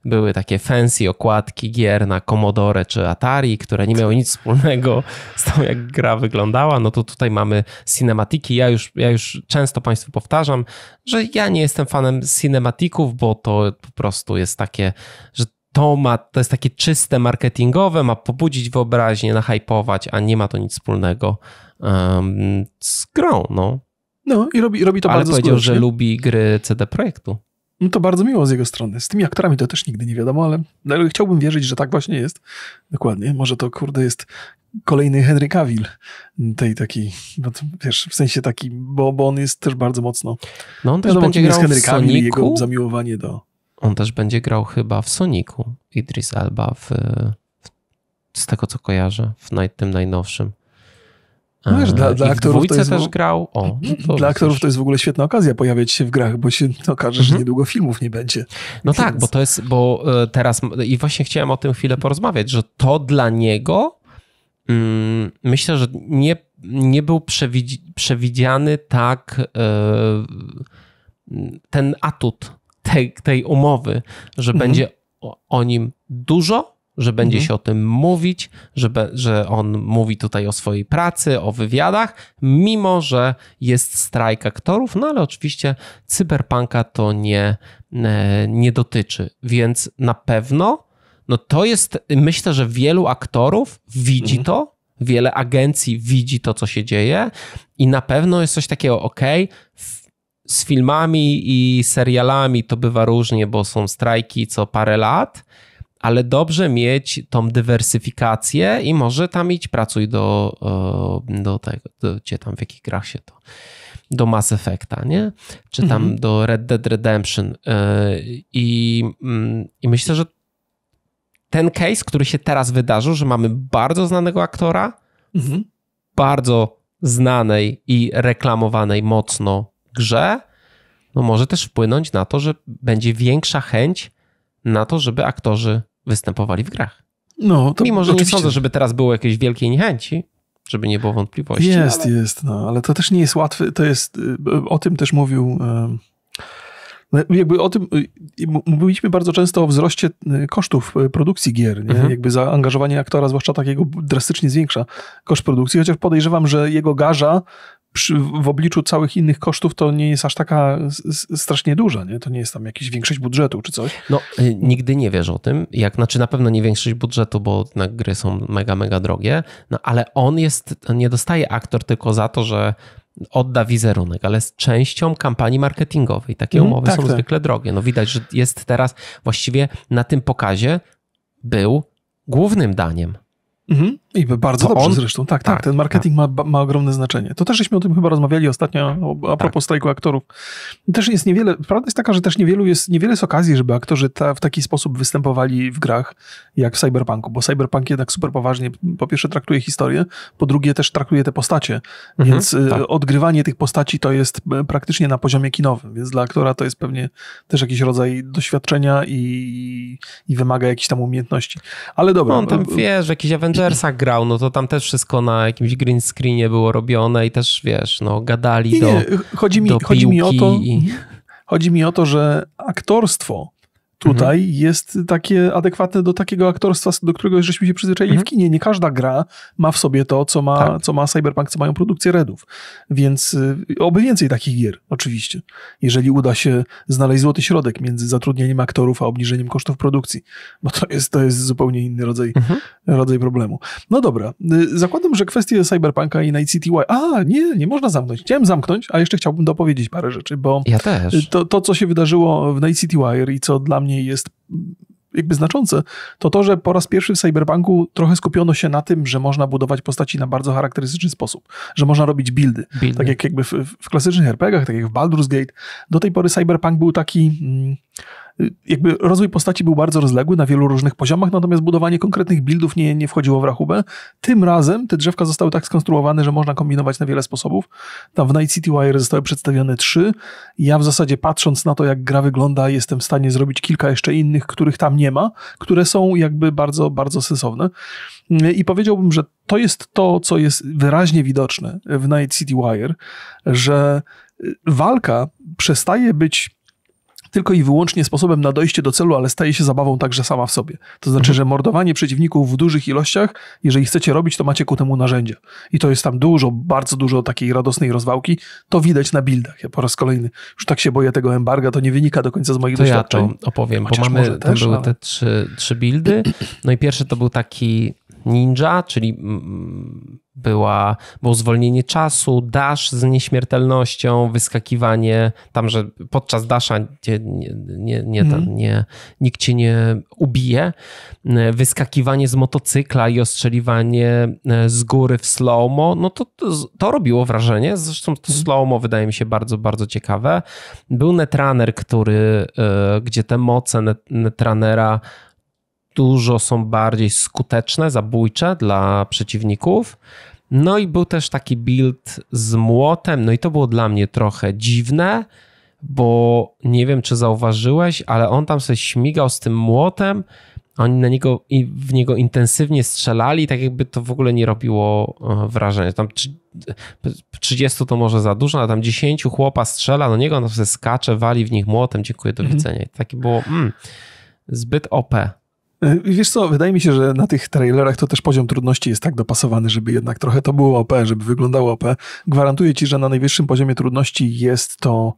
były takie fancy okładki gier na Commodore czy Atari, które nie miały nic wspólnego z tą, jak gra wyglądała, no to tutaj mamy cinematiki. Ja już, ja już często Państwu powtarzam, że ja nie jestem fanem cinematików, bo to po prostu jest takie, że to ma, to jest takie czyste marketingowe, ma pobudzić wyobraźnię, nahypować, a nie ma to nic wspólnego um, z grą, no. No i robi, robi to Ale bardzo powiedział, skutecznie. że lubi gry CD Projektu. No to bardzo miło z jego strony. Z tymi aktorami to też nigdy nie wiadomo, ale, no, ale chciałbym wierzyć, że tak właśnie jest. Dokładnie. Może to, kurde, jest kolejny Henry Cavill tej takiej, no wiesz, w sensie taki, bo, bo on jest też bardzo mocno... No on też wiadomo, będzie grał jest Henry Cavill jego zamiłowanie do... On też będzie grał chyba w Soniku Idris Elba w, w z tego co kojarzę w naj, tym najnowszym. No wiesz, dla, e, mhm. no dla aktorów to jest, też grał. O, no dla aktorów to jest w ogóle świetna okazja pojawiać się w grach, bo się okaże, że mhm. niedługo filmów nie będzie. No tak, Więc... tak, bo to jest, bo e, teraz i właśnie chciałem o tym chwilę porozmawiać, że to dla niego mm, myślę, że nie, nie był przewidzi, przewidziany tak e, ten atut tej, tej umowy, że mhm. będzie o, o nim dużo, że będzie mhm. się o tym mówić, że, be, że on mówi tutaj o swojej pracy, o wywiadach, mimo że jest strajk aktorów, no ale oczywiście cyberpunka to nie, e, nie dotyczy, więc na pewno no to jest, myślę, że wielu aktorów widzi mhm. to, wiele agencji widzi to, co się dzieje i na pewno jest coś takiego, ok, z filmami i serialami to bywa różnie, bo są strajki co parę lat, ale dobrze mieć tą dywersyfikację i może tam iść, pracuj do, e, do tego, do, gdzie tam w jakich grach się to, do Mass Effecta, nie? Czy tam mhm. do Red Dead Redemption. E, I, mm, I myślę, że ten case, który się teraz wydarzył, że mamy bardzo znanego aktora, mhm. bardzo znanej i reklamowanej mocno grze, no może też wpłynąć na to, że będzie większa chęć na to, żeby aktorzy występowali w grach. No, to Mimo, że oczywiście. nie sądzę, żeby teraz było jakiejś wielkiej niechęci, żeby nie było wątpliwości. Jest, ale... jest, no, ale to też nie jest łatwe, to jest, y, o tym też mówił... No, jakby o tym y, mówiliśmy bardzo często o wzroście y, kosztów produkcji gier. Nie? Mhm. Jakby zaangażowanie aktora, zwłaszcza takiego, drastycznie zwiększa koszt produkcji, chociaż podejrzewam, że jego garza przy, w obliczu całych innych kosztów to nie jest aż taka strasznie duża, nie? To nie jest tam jakaś większość budżetu czy coś. No, y, nigdy nie wiesz o tym. Jak, znaczy na pewno nie większość budżetu, bo na gry są mega, mega drogie, no ale on jest, nie dostaje aktor tylko za to, że odda wizerunek, ale z częścią kampanii marketingowej. Takie mhm, umowy mm, tak, są tak. zwykle drogie. No widać, że jest teraz właściwie na tym pokazie był głównym daniem. Mhm. I bardzo to dobrze on? zresztą. Tak, tak, tak ten marketing tak. Ma, ma ogromne znaczenie. To też żeśmy o tym chyba rozmawiali ostatnio a tak. propos stajku strajku aktorów. Też jest niewiele, prawda jest taka, że też niewielu jest, niewiele jest okazji, żeby aktorzy ta, w taki sposób występowali w grach jak w Cyberpunku, bo Cyberpunk jednak super poważnie po pierwsze traktuje historię, po drugie też traktuje te postacie, mhm, więc y, tak. odgrywanie tych postaci to jest y, praktycznie na poziomie kinowym, więc dla aktora to jest pewnie też jakiś rodzaj doświadczenia i, i wymaga jakichś tam umiejętności. Ale dobra. No, on tam, y, wiesz, w jakichś Avengersach grał, no to tam też wszystko na jakimś green screenie było robione i też wiesz, no gadali nie, do nie, chodzi mi, do chodzi mi o to, i... Chodzi mi o to, że aktorstwo tutaj mhm. jest takie adekwatne do takiego aktorstwa, do którego żeśmy się przyzwyczaili mhm. w kinie. Nie każda gra ma w sobie to, co ma, tak. co ma Cyberpunk, co mają produkcje Redów. Więc y, oby więcej takich gier, oczywiście. Jeżeli uda się znaleźć złoty środek między zatrudnieniem aktorów a obniżeniem kosztów produkcji, bo to jest, to jest zupełnie inny rodzaj, mhm. rodzaj problemu. No dobra, y, zakładam, że kwestie Cyberpunka i Night City y. A, nie, nie można zamknąć. Chciałem zamknąć, a jeszcze chciałbym dopowiedzieć parę rzeczy, bo ja też. To, to, co się wydarzyło w Night City Wire i co dla mnie mnie jest mm, jakby znaczące, to to, że po raz pierwszy w Cyberpunku trochę skupiono się na tym, że można budować postaci na bardzo charakterystyczny sposób, że można robić buildy. buildy. Tak jak jakby w, w klasycznych RPGach, tak jak w Baldur's Gate. Do tej pory Cyberpunk był taki... Mm, jakby rozwój postaci był bardzo rozległy na wielu różnych poziomach, natomiast budowanie konkretnych buildów nie, nie wchodziło w rachubę. Tym razem te drzewka zostały tak skonstruowane, że można kombinować na wiele sposobów. Tam w Night City Wire zostały przedstawione trzy. Ja w zasadzie patrząc na to, jak gra wygląda, jestem w stanie zrobić kilka jeszcze innych, których tam nie ma, które są jakby bardzo, bardzo sensowne. I powiedziałbym, że to jest to, co jest wyraźnie widoczne w Night City Wire, że walka przestaje być tylko i wyłącznie sposobem na dojście do celu, ale staje się zabawą także sama w sobie. To znaczy, że mordowanie przeciwników w dużych ilościach, jeżeli chcecie robić, to macie ku temu narzędzia. I to jest tam dużo, bardzo dużo takiej radosnej rozwałki. To widać na buildach. Ja po raz kolejny już tak się boję tego embarga, to nie wynika do końca z moich to doświadczeń. Ja to opowiem, Chociaż bo mamy, tam też, były ale... No. te trzy, trzy buildy. No i pierwszy to był taki ninja, czyli była, było zwolnienie czasu, dasz z nieśmiertelnością, wyskakiwanie, tam, że podczas dasza nie, nie, nie, mm. tam, mhm. nie, nikt cię nie ubije, e, wyskakiwanie z motocykla i ostrzeliwanie e, z góry w slomo, no to, to, to robiło wrażenie, zresztą to mm. wydaje mi się bardzo, bardzo ciekawe. Był Netrunner, który, e, gdzie te moce Netrunnera dużo są bardziej skuteczne, zabójcze dla przeciwników. No i był też taki build z młotem, no i to było dla mnie trochę dziwne, bo nie wiem, czy zauważyłeś, ale on tam sobie śmigał z tym młotem, oni na niego, w niego intensywnie strzelali, tak jakby to w ogóle nie robiło e, wrażenia. Tam 30 e, to może za dużo, a tam 10 chłopa strzela do niego, on sobie skacze, wali w nich młotem, dziękuję, do mhm. widzenia. I takie było mm, zbyt OP. E, wiesz co, wydaje mi się, że na tych trailerach to też poziom trudności jest tak dopasowany, żeby jednak trochę to było OP, żeby wyglądało OP. Gwarantuję ci, że na najwyższym poziomie trudności jest to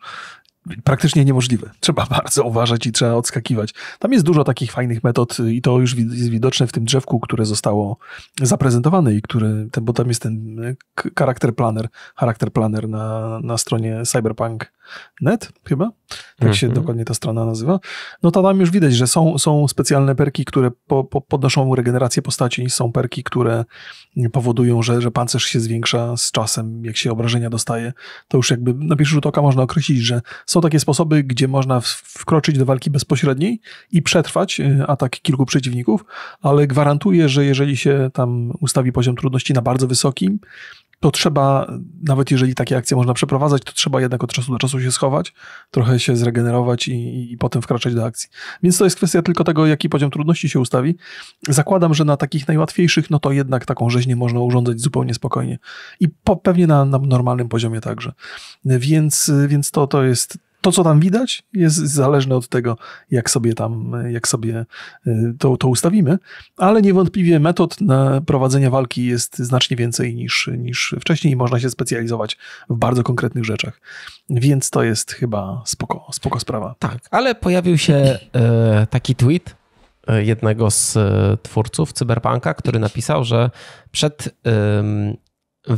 praktycznie niemożliwe. Trzeba bardzo uważać i trzeba odskakiwać. Tam jest dużo takich fajnych metod i to już jest widoczne w tym drzewku, które zostało zaprezentowane i który, bo tam jest ten e, charakter planner, charakter planner na, na stronie Cyberpunk net chyba, tak mm -hmm. się mhm. dokładnie ta strona nazywa, no to tam już widać, że są, są specjalne perki, które po, po podnoszą regenerację postaci, są perki, które powodują, że, że pancerz się zwiększa z czasem, jak się obrażenia dostaje. To już jakby na pierwszy rzut oka można określić, że są takie sposoby, gdzie można wkroczyć do walki bezpośredniej i przetrwać y, atak kilku przeciwników, ale gwarantuję, że jeżeli się tam ustawi poziom trudności na bardzo wysokim, to trzeba, nawet jeżeli takie akcje można przeprowadzać, to trzeba jednak od czasu do czasu się schować, trochę się zregenerować i, i potem wkraczać do akcji. Więc to jest kwestia tylko tego, jaki poziom trudności się ustawi. Zakładam, że na takich najłatwiejszych, no to jednak taką rzeźnię można urządzać zupełnie spokojnie. I po, pewnie na, na normalnym poziomie także. Więc, więc to, to jest to, co tam widać, jest zależne od tego, jak sobie tam, jak sobie y, to, to ustawimy, ale niewątpliwie metod na prowadzenia walki jest znacznie więcej niż, niż wcześniej i można się specjalizować w bardzo konkretnych rzeczach. Więc to jest chyba spoko, spoko sprawa. Tak, ale pojawił się e, taki tweet e, jednego z e, twórców Cyberpunka, który napisał, że przed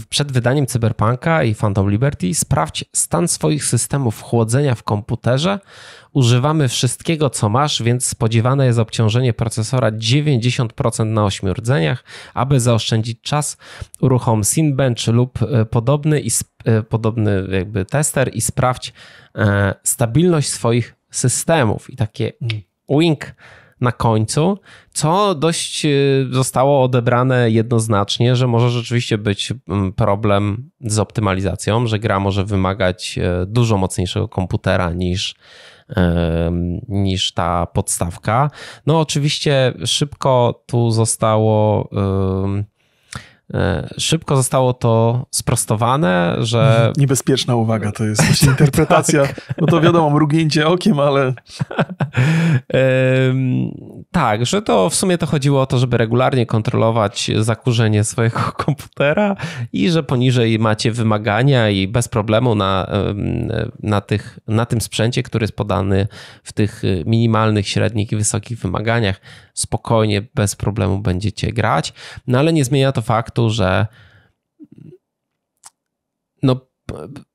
przed wydaniem Cyberpunka i Phantom Liberty sprawdź stan swoich systemów chłodzenia w komputerze. Używamy wszystkiego, co masz, więc spodziewane jest obciążenie procesora 90% na ośmiordzeniach. Aby zaoszczędzić czas, uruchom Synbench lub e, podobny, i e, podobny jakby tester i sprawdź e, stabilność swoich systemów. I takie mm. wink na końcu, co dość y, zostało odebrane jednoznacznie, że może rzeczywiście być mm, problem z optymalizacją, że gra może wymagać e, dużo mocniejszego komputera niż, niż ta podstawka. No, oczywiście szybko tu zostało E, szybko zostało to sprostowane, że. Niebezpieczna uwaga to jest właśnie tak. interpretacja. No to wiadomo, mrugnięcie okiem, ale. tak, że to w sumie to chodziło o to, żeby regularnie kontrolować zakurzenie swojego komputera i że poniżej macie wymagania i bez problemu na, na, tych, na tym sprzęcie, który jest podany w tych y, minimalnych, średnich i wysokich wymaganiach, spokojnie, bez problemu będziecie grać. No ale nie zmienia to faktu, że no,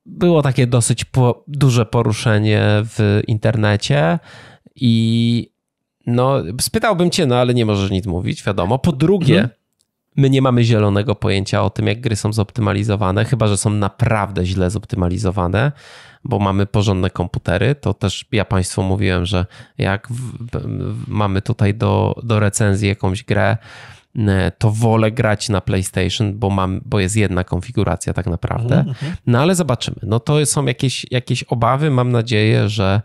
było takie dosyć po, duże poruszenie w internecie i no, spytałbym cię, no ale nie możesz nic mówić, wiadomo. Po drugie, hmm. my nie mamy zielonego pojęcia o tym, jak gry są zoptymalizowane, chyba że są naprawdę źle zoptymalizowane, bo mamy porządne komputery. To też ja Państwu mówiłem, że jak w, w, mamy tutaj do, do recenzji jakąś grę, to wolę grać na PlayStation, bo, mam, bo jest jedna konfiguracja tak naprawdę. Mhm, mhm. No ale zobaczymy. No to są jakieś, jakieś obawy. Mam nadzieję, że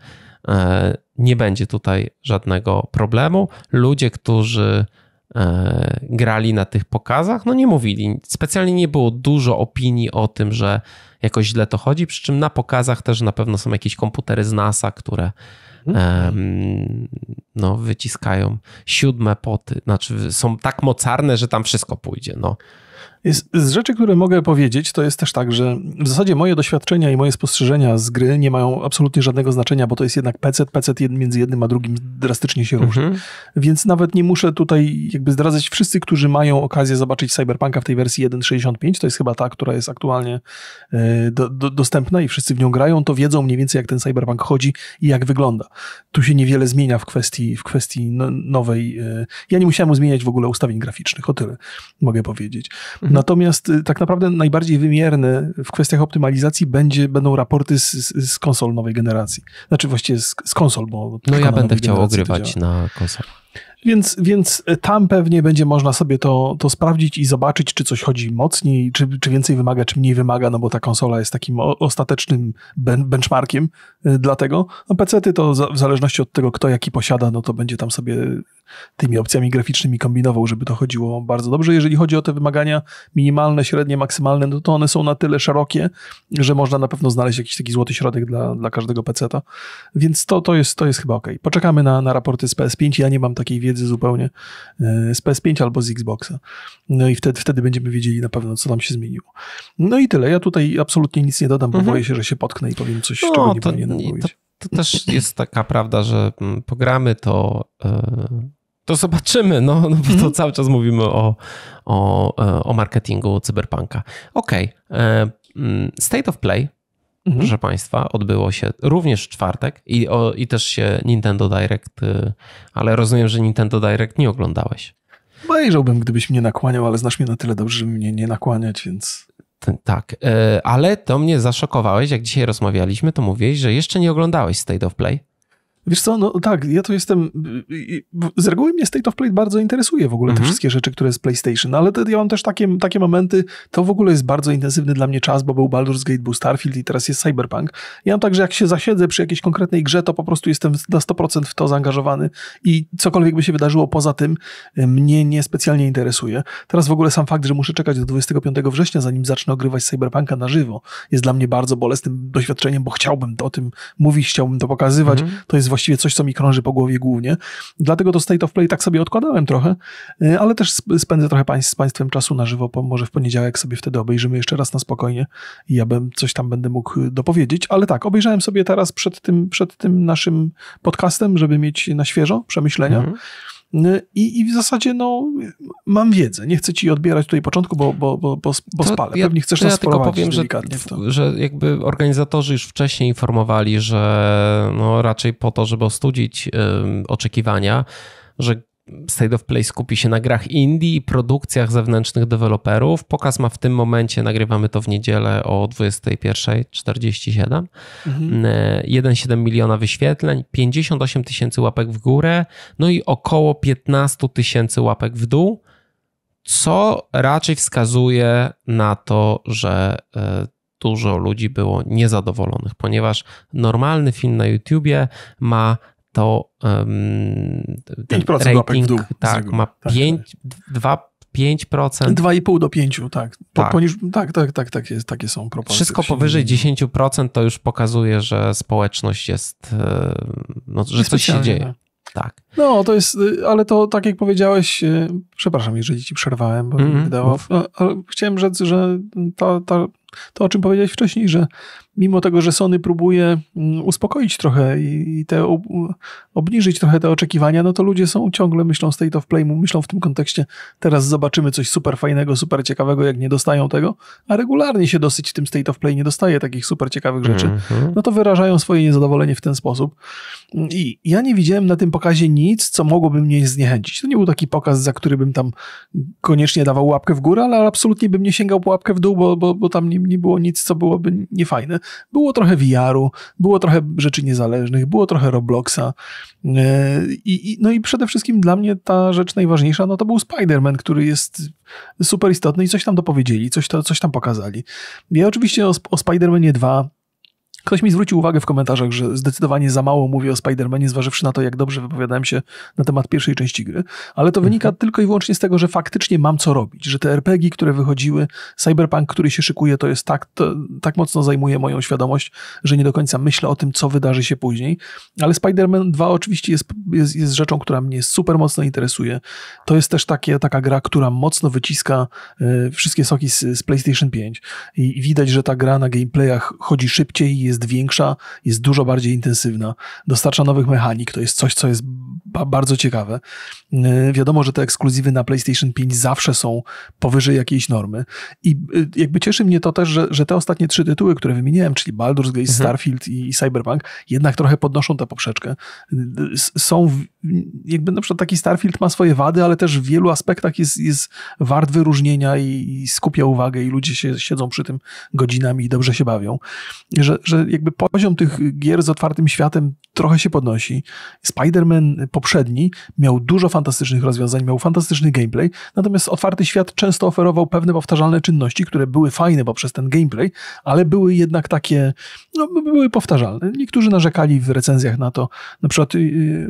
e, nie będzie tutaj żadnego problemu. Ludzie, którzy E, grali na tych pokazach, no nie mówili. Specjalnie nie było dużo opinii o tym, że jakoś źle to chodzi, przy czym na pokazach też na pewno są jakieś komputery z NASA, które um, no, wyciskają siódme poty, znaczy są tak mocarne, że tam wszystko pójdzie. No z rzeczy, które mogę powiedzieć, to jest też tak, że w zasadzie moje doświadczenia i moje spostrzeżenia z gry nie mają absolutnie żadnego znaczenia, bo to jest jednak PC. PC między jednym a drugim drastycznie się różni. Mhm. Więc nawet nie muszę tutaj jakby zdradzać wszyscy, którzy mają okazję zobaczyć Cyberpunka w tej wersji 1.65, to jest chyba ta, która jest aktualnie e, do, do, dostępna i wszyscy w nią grają, to wiedzą mniej więcej, jak ten Cyberpunk chodzi i jak wygląda. Tu się niewiele zmienia w kwestii, w kwestii no, nowej. E, ja nie musiałem zmieniać w ogóle ustawień graficznych, o tyle mogę powiedzieć. Mhm. Natomiast y, tak naprawdę najbardziej wymierny w kwestiach optymalizacji będzie, będą raporty z, z, konsol nowej generacji. Znaczy właściwie z, z konsol, bo... No ja będę chciał ogrywać na konsol. Więc, więc y, tam pewnie będzie można sobie to, to sprawdzić i zobaczyć, czy coś chodzi mocniej, czy, czy więcej wymaga, czy mniej wymaga, no bo ta konsola jest takim o, ostatecznym ben, benchmarkiem y, Dlatego tego. No ty to za, w zależności od tego, kto jaki posiada, no to będzie tam sobie tymi opcjami graficznymi kombinował, żeby to chodziło bardzo dobrze. Jeżeli chodzi o te wymagania minimalne, średnie, maksymalne, no to one są na tyle szerokie, że można na pewno znaleźć jakiś taki złoty środek dla, dla każdego peceta. Więc to, to, jest, to jest chyba ok. Poczekamy na, na raporty z PS5. Ja nie mam takiej wiedzy zupełnie e, z PS5 albo z Xboxa. No i wtedy, wtedy będziemy wiedzieli na pewno, co tam się zmieniło. No i tyle. Ja tutaj absolutnie nic nie dodam, bo mhm. boję się, że się potknę i powiem coś, no, czego nie powinienem mówić. To, to też jest taka prawda, że mm, pogramy to e, to zobaczymy, no, no bo to mhm. cały czas mówimy o, o, e, o marketingu cyberpunka. Okej, okay. E, mm, State of Play, mm proszę Państwa, odbyło się również w czwartek i, o, i też się Nintendo Direct, y, ale rozumiem, że Nintendo Direct nie oglądałeś. Obejrzałbym, gdybyś mnie nakłaniał, ale znasz mnie na tyle dobrze, żeby mnie nie nakłaniać, więc... Tak, e, ale to mnie zaszokowałeś, jak dzisiaj rozmawialiśmy, to mówiłeś, że jeszcze nie oglądałeś State of Play. Wiesz co, no tak, ja to jestem. Y, y, z reguły mnie State of Play bardzo interesuje w ogóle te mhm. wszystkie rzeczy, które z PlayStation, ale ja mam też takie, takie momenty. To w ogóle jest bardzo intensywny dla mnie czas, bo był Baldur's Gate, był Starfield i teraz jest Cyberpunk. Ja mam także, jak się zasiedzę przy jakiejś konkretnej grze, to po prostu jestem na 100% w to zaangażowany i cokolwiek by się wydarzyło poza tym, y, mnie niespecjalnie interesuje. Teraz w ogóle sam fakt, że muszę czekać do 25 września, zanim zacznę ogrywać Cyberpunka na żywo, jest dla mnie bardzo bolesnym doświadczeniem, bo chciałbym o tym mówić, chciałbym to pokazywać. Mhm. To jest właściwie coś, co mi krąży po głowie głównie. Dlatego to State of Play tak sobie odkładałem trochę, y, ale też spędzę trochę pań, z Państwem czasu na żywo, może w poniedziałek sobie wtedy obejrzymy jeszcze raz na spokojnie i ja bym coś tam będę mógł y, dopowiedzieć. Ale tak, obejrzałem sobie teraz przed tym, przed tym naszym podcastem, żeby mieć na świeżo przemyślenia. Mhm. Yy, I, I, w zasadzie no, mam wiedzę. Nie chcę ci odbierać tutaj początku, bo, bo, bo, bo, bo spalę. Ja, Pewnie chcesz ja tylko powiem, że, że jakby organizatorzy już wcześniej informowali, że no raczej po to, żeby ostudzić oczekiwania, że State of Play skupi się na grach indie i produkcjach zewnętrznych deweloperów. Pokaz ma w tym momencie, nagrywamy to w niedzielę o 21.47. Mhm. 1,7 e, miliona wyświetleń, 58 tysięcy łapek w górę, no i około 15 tysięcy łapek w dół, co raczej wskazuje na to, że e, dużo ludzi było niezadowolonych, ponieważ normalny film na YouTubie ma to um, ten 5% rating, w dół. Tak, ma 5, tak. 2, 5%. 2,5 do 5, tak. Po, tak. Poniż, tak, tak, tak, takie, takie są propozycje. Wszystko powyżej 10% to już pokazuje, że społeczność jest, e, no, że coś się dzieje. Tak. tak. No, to jest, y, ale to tak jak powiedziałeś, y, przepraszam, jeżeli ci przerwałem, bo mm -hmm. wydało, ale chciałem rzec, że to, to, to, o czym powiedziałeś wcześniej, że mimo tego, że Sony próbuje mm, uspokoić trochę i te, obniżyć trochę te oczekiwania, no to ludzie są ciągle myślą state of play, myślą w tym kontekście teraz zobaczymy coś super fajnego, super ciekawego, jak nie dostają tego, a regularnie się dosyć w tym state of play nie dostaje takich super ciekawych rzeczy, mhm. no to wyrażają swoje niezadowolenie w ten sposób. I ja nie widziałem na tym pokazie nic, co mogłoby mnie zniechęcić. To nie był taki pokaz, za który bym tam koniecznie dawał łapkę w górę, ale absolutnie bym nie sięgał po łapkę w dół, bo, bo, bo tam nie, nie było nic, co byłoby niefajne było trochę VR-u, było trochę rzeczy niezależnych, było trochę Robloxa. E, I, i, no i przede wszystkim dla mnie ta rzecz najważniejsza, no to był Spider-Man, który jest super istotny i coś tam dopowiedzieli, coś, to, coś tam pokazali. Ja oczywiście o, o Spider-Manie 2 Ktoś mi zwrócił uwagę w komentarzach, że zdecydowanie za mało mówię o Spider-Manie, zważywszy na to, jak dobrze wypowiadałem się na temat pierwszej części gry, ale to wynika mhm. tylko i wyłącznie z tego, że faktycznie mam co robić, że te RPG, które wychodziły, Cyberpunk, który się szykuje, to jest tak, to, tak mocno zajmuje moją świadomość, że nie do końca myślę o tym, co wydarzy się później, ale Spider-Man 2 oczywiście jest, jest, jest rzeczą, która mnie super mocno interesuje. To jest też takie, taka gra, która mocno wyciska y, wszystkie soki z, z PlayStation 5 I, i widać, że ta gra na gameplayach chodzi szybciej i jest większa, jest dużo bardziej intensywna, dostarcza nowych mechanik, to jest coś, co jest ba bardzo ciekawe. Y, wiadomo, że te ekskluzywy na PlayStation 5 zawsze są powyżej jakiejś normy i y, jakby cieszy mnie to też, że, że te ostatnie trzy tytuły, które wymieniłem, czyli Baldur's Gate, mhm. Starfield i, i Cyberpunk, jednak trochę podnoszą tę poprzeczkę. Y, są w, jakby na przykład taki Starfield ma swoje wady, ale też w wielu aspektach jest, jest wart wyróżnienia i, i skupia uwagę i ludzie się siedzą przy tym godzinami i dobrze się bawią. Że, że jakby poziom tych gier z otwartym światem trochę się podnosi. Spider-Man poprzedni miał dużo fantastycznych rozwiązań, miał fantastyczny gameplay, natomiast otwarty świat często oferował pewne powtarzalne czynności, które były fajne poprzez ten gameplay, ale były jednak takie, no, były powtarzalne. Niektórzy narzekali w recenzjach na to, na przykład, yy,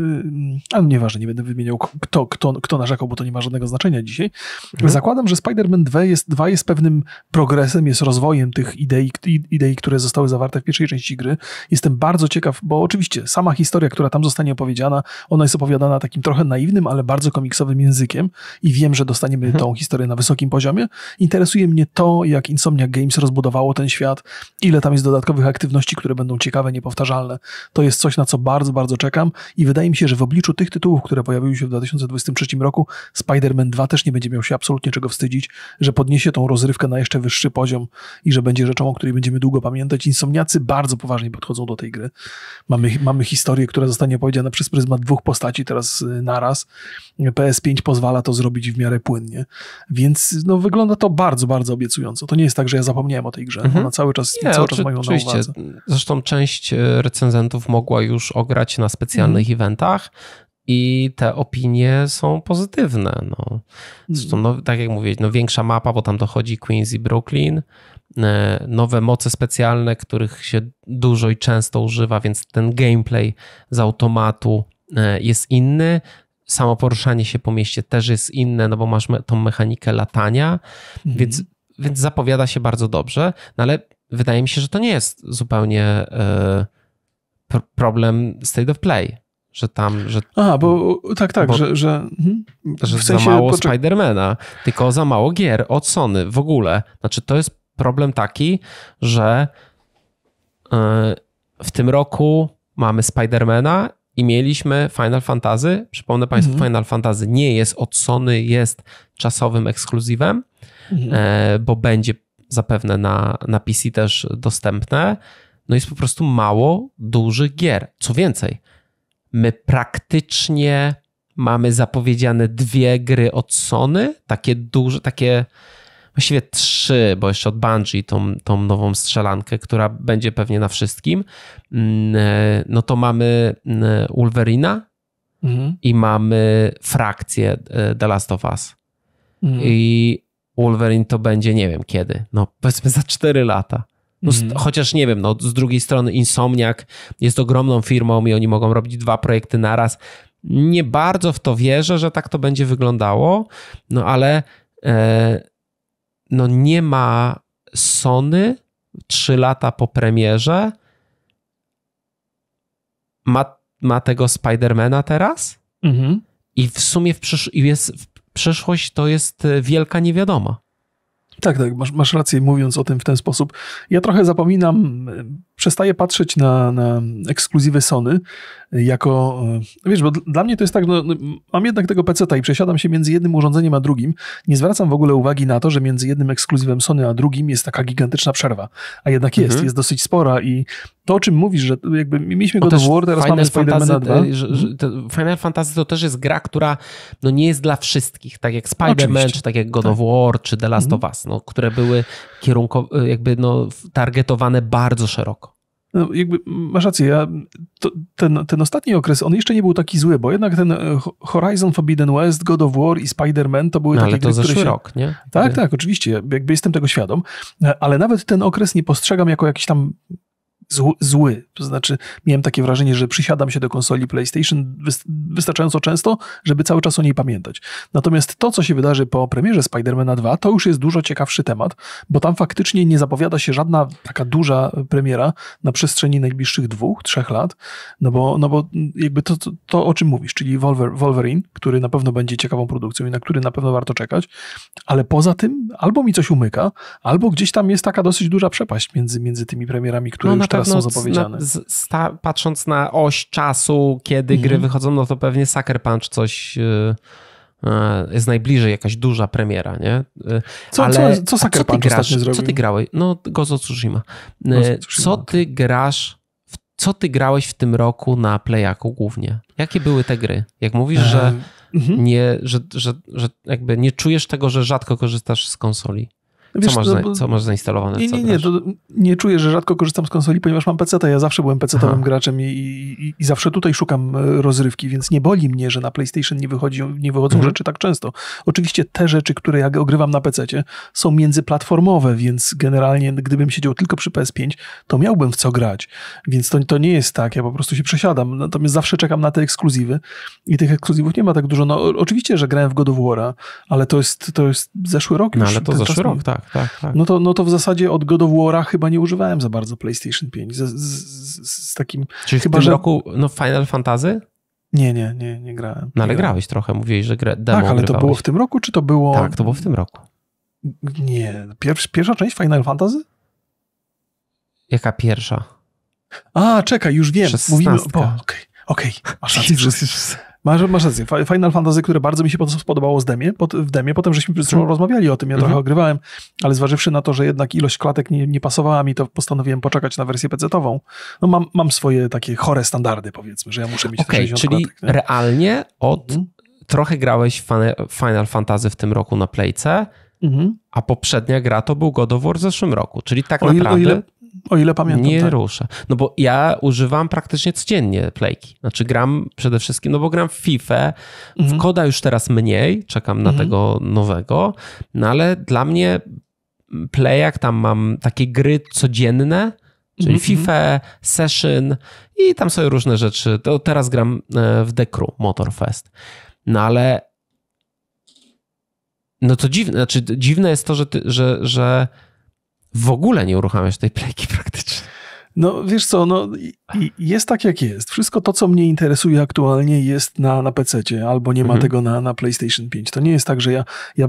ale nieważne, nie będę wymieniał kto, kto, kto narzekał, bo to nie ma żadnego znaczenia dzisiaj. Mhm. Zakładam, że Spider-Man 2 jest, 2 jest pewnym progresem, jest rozwojem tych idei, idei, które zostały zawarte w pierwszej pierwszej części gry. Jestem bardzo ciekaw, bo oczywiście sama historia, która tam zostanie opowiedziana, ona jest opowiadana takim trochę naiwnym, ale bardzo komiksowym językiem i wiem, że dostaniemy mhm. tą historię na wysokim poziomie. Interesuje mnie to, jak Insomnia Games rozbudowało ten świat, ile tam jest dodatkowych aktywności, które będą ciekawe, niepowtarzalne. To jest coś, na co bardzo, bardzo czekam i wydaje mi się, że w obliczu tych tytułów, które pojawiły się w 2023 roku, Spider-Man 2 też nie będzie miał się absolutnie czego wstydzić, że podniesie tą rozrywkę na jeszcze wyższy poziom i że będzie rzeczą, o której będziemy długo pamiętać. Insomniacy bardzo poważnie podchodzą do tej gry. Mamy, mamy historię, która zostanie powiedziana przez pryzmat dwóch postaci teraz y, naraz. PS5 pozwala to zrobić w miarę płynnie. Więc no, wygląda to bardzo, bardzo obiecująco. To nie jest tak, że ja zapomniałem o tej grze. Mhm. Ona cały czas, nie, cały czas mają na uwadze. Zresztą część y, recenzentów mogła już ograć na specjalnych mhm. eventach i te opinie są pozytywne. No. Zresztą, mhm. no, tak jak mówię, no, większa mapa, bo tam dochodzi Queens i Brooklyn. E, nowe moce specjalne, których się dużo i często używa, więc ten gameplay z automatu e, jest inny. Samo poruszanie się po mieście też jest inne, no bo masz me tą mechanikę latania, mhm. więc, więc zapowiada się bardzo dobrze, no ale wydaje mi się, że to nie jest zupełnie y, problem state of play że tam, że... A, bo tak, tak, bo, że... Że, mhm. że sensie, za mało Spidermana, tylko za mało gier od Sony w ogóle. Znaczy to jest problem taki, że e, w tym roku mamy Spidermana i mieliśmy Final Fantasy. Przypomnę Państwu, mhm. Final Fantasy nie jest od Sony, jest czasowym ekskluzywem, mhm. E, bo będzie zapewne na, na PC też dostępne. No jest po prostu mało dużych gier. Co więcej, my praktycznie mamy zapowiedziane dwie gry od Sony, takie duże, takie właściwie trzy, bo jeszcze od Bungie tą, tą nową strzelankę, która będzie pewnie na wszystkim, mm, e, no to mamy mm, Wolverina mhm. i mamy frakcję e, The Last of Us. Mhm. I Wolverine to będzie nie wiem kiedy, no powiedzmy za cztery lata. No, mhm. Chociaż nie wiem, no, z drugiej strony Insomniac jest ogromną firmą i oni mogą robić dwa projekty naraz. Nie bardzo w to wierzę, że tak to będzie wyglądało, no ale e, no nie ma Sony trzy lata po premierze. Ma, ma tego Spidermana teraz mhm. i w sumie w, przysz jest, w przyszłość to jest e, wielka niewiadoma. Tak, tak, masz, masz, rację mówiąc o tym w ten sposób. Ja trochę zapominam, e, przestaję patrzeć na, na ekskluzywy Sony, jako, e, wiesz, bo dla mnie to jest tak, no, no, mam jednak tego peceta i przesiadam się między jednym urządzeniem a drugim, nie zwracam w ogóle uwagi na to, że między jednym ekskluzywem Sony a drugim jest taka gigantyczna przerwa, a jednak jest, mhm. jest dosyć spora i to, o czym mówisz, że jakby mieliśmy God of War, teraz Final mamy spider man 2. Final Fantasy to też jest gra, która no nie jest dla wszystkich, tak jak Spider-Man, czy tak jak God tak. of War, czy The Last mhm. of Us, no, które były kierunkowo, e, jakby no, targetowane bardzo szeroko no, jakby masz rację, ja, to, ten, ten ostatni okres, on jeszcze nie był taki zły, bo jednak ten e, Horizon Forbidden West, God of War i Spider-Man to były no, takie ale to gry, zeszły się... rok, nie? Tak, Gdy... tak, oczywiście, jakby jestem tego świadom, e, ale nawet ten okres nie postrzegam jako jakiś tam zły, To znaczy, miałem takie wrażenie, że przysiadam się do konsoli PlayStation wystarczająco często, żeby cały czas o niej pamiętać. Natomiast to, co się wydarzy po premierze Spidermana 2, to już jest dużo ciekawszy temat, bo tam faktycznie nie zapowiada się żadna taka duża premiera na przestrzeni najbliższych dwóch, trzech lat, no bo, no bo jakby to, to, to o czym mówisz, czyli Wolverine, który na pewno będzie ciekawą produkcją i na który na pewno warto czekać, ale poza tym albo mi coś umyka, albo gdzieś tam jest taka dosyć duża przepaść między, między tymi premierami, które no, już są Na, sta, patrząc na oś czasu, kiedy mhm. gry wychodzą, no to pewnie Sucker Punch coś yy, jest najbliżej, jakaś duża premiera, nie? Yy, co, ale, co, co Sucker Punch grasz, zrobił? Co ty grałeś? No, Gozo Tsushima. Y, Gozo Co ty grasz w, co ty grałeś w tym roku na Playaku głównie? Jakie były te gry? Jak mówisz, że, mhm. nie, że, że, że jakby nie czujesz tego, że rzadko korzystasz z konsoli. Wiesz, co, masz, no, bo... co masz zainstalowane? Nie, nie, nie, nie czuję, że rzadko korzystam z konsoli, ponieważ mam PC. Ja zawsze byłem pc owym graczem i, i, i, zawsze tutaj szukam e, rozrywki, więc nie boli mnie, że na PlayStation nie, wychodzi, nie wychodzą mhm. rzeczy tak często. Oczywiście te rzeczy, które ja ogrywam na PC, są międzyplatformowe, więc generalnie gdybym siedział tylko przy PS5, to miałbym w co grać. Więc to, to nie jest tak, ja po prostu się przesiadam. Natomiast zawsze czekam na te ekskluzywy i tych ekskluzywów nie ma tak dużo. No, oczywiście, że grałem w God of War, ale to jest, to jest zeszły rok. No, ale to zeszły rok, tak. Tak, tak, tak, No, to, no to w zasadzie od God of War'a chyba nie używałem za bardzo PlayStation 5. Z, z, z, z takim... Czyli chyba, w tym że... roku no Final Fantasy? Nie, nie, nie, nie grałem. No ale grałeś trochę, mówiłeś, że grałem Tak, ale grywałeś. to było w tym roku, czy to było... Tak, to było w tym roku. Nie, pierwsza część Final Fantasy? Jaka pierwsza? A, czekaj, już wiem. Szesnastka. Mówimy. Okej, okej, okay, okay. masz rację. Masz, masz rację. Final Fantasy, które bardzo mi się podobało z demie, pod, w demie, potem żeśmy zresztą mhm. rozmawiali o tym, ja mhm. trochę ogrywałem, ale zważywszy na to, że jednak ilość klatek nie, nie pasowała mi, to postanowiłem poczekać na wersję PC-ową. No mam, mam swoje takie chore standardy, powiedzmy, że ja muszę mieć okay, 60 czyli klatek. Czyli realnie od... Mhm. Trochę grałeś Final Fantasy w tym roku na Playce, Mhm. A poprzednia gra to był God of War w zeszłym roku, czyli tak o ile, naprawdę... O ile o ile pamiętam. Nie tak. ruszę. No bo ja używam praktycznie codziennie Playki. Znaczy gram przede wszystkim, no bo gram w FIFA, mhm. w Koda już teraz mniej, czekam na mhm. tego nowego, no ale dla mnie Playek, tam mam takie gry codzienne, czyli mhm, mhm. FIFA, Session i tam sobie różne rzeczy. To teraz gram e, w Dekru Motorfest. No ale no to dziwne, znaczy dziwne jest to, że, ty, że, że w ogóle nie uruchamiasz tej playki praktycznie. No wiesz co, no, jest tak jak jest. Wszystko to, co mnie interesuje aktualnie jest na, na PC-cie albo nie ma mhm. tego na, na PlayStation 5. To nie jest tak, że ja, ja...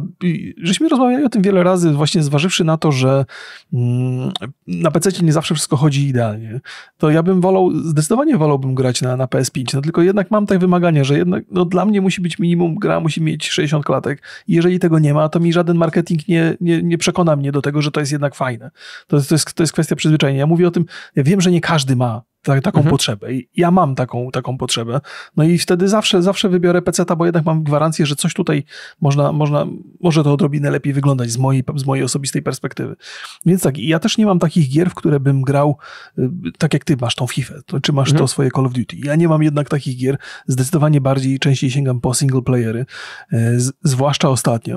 Żeśmy rozmawiali o tym wiele razy, właśnie zważywszy na to, że mm, na PC-cie nie zawsze wszystko chodzi idealnie. To ja bym wolał, zdecydowanie wolałbym grać na, na PS5, no tylko jednak mam te wymagania, że jednak no, dla mnie musi być minimum, gra musi mieć 60 klatek. I jeżeli tego nie ma, to mi żaden marketing nie, nie, nie przekona mnie do tego, że to jest jednak fajne. To, to, jest, to jest kwestia przyzwyczajenia. Ja mówię o tym ja Wiem, że nie każdy ma ta, taką mhm. potrzebę. I ja mam taką, taką potrzebę. No i wtedy zawsze, zawsze wybiorę PC-ta, bo jednak mam gwarancję, że coś tutaj można, można, może to odrobinę lepiej wyglądać z mojej, z mojej osobistej perspektywy. Więc tak, ja też nie mam takich gier, w które bym grał y, tak jak ty masz tą FIFA, to, czy masz mhm. to swoje Call of Duty. Ja nie mam jednak takich gier. Zdecydowanie bardziej częściej sięgam po single playery, y, z, zwłaszcza ostatnio.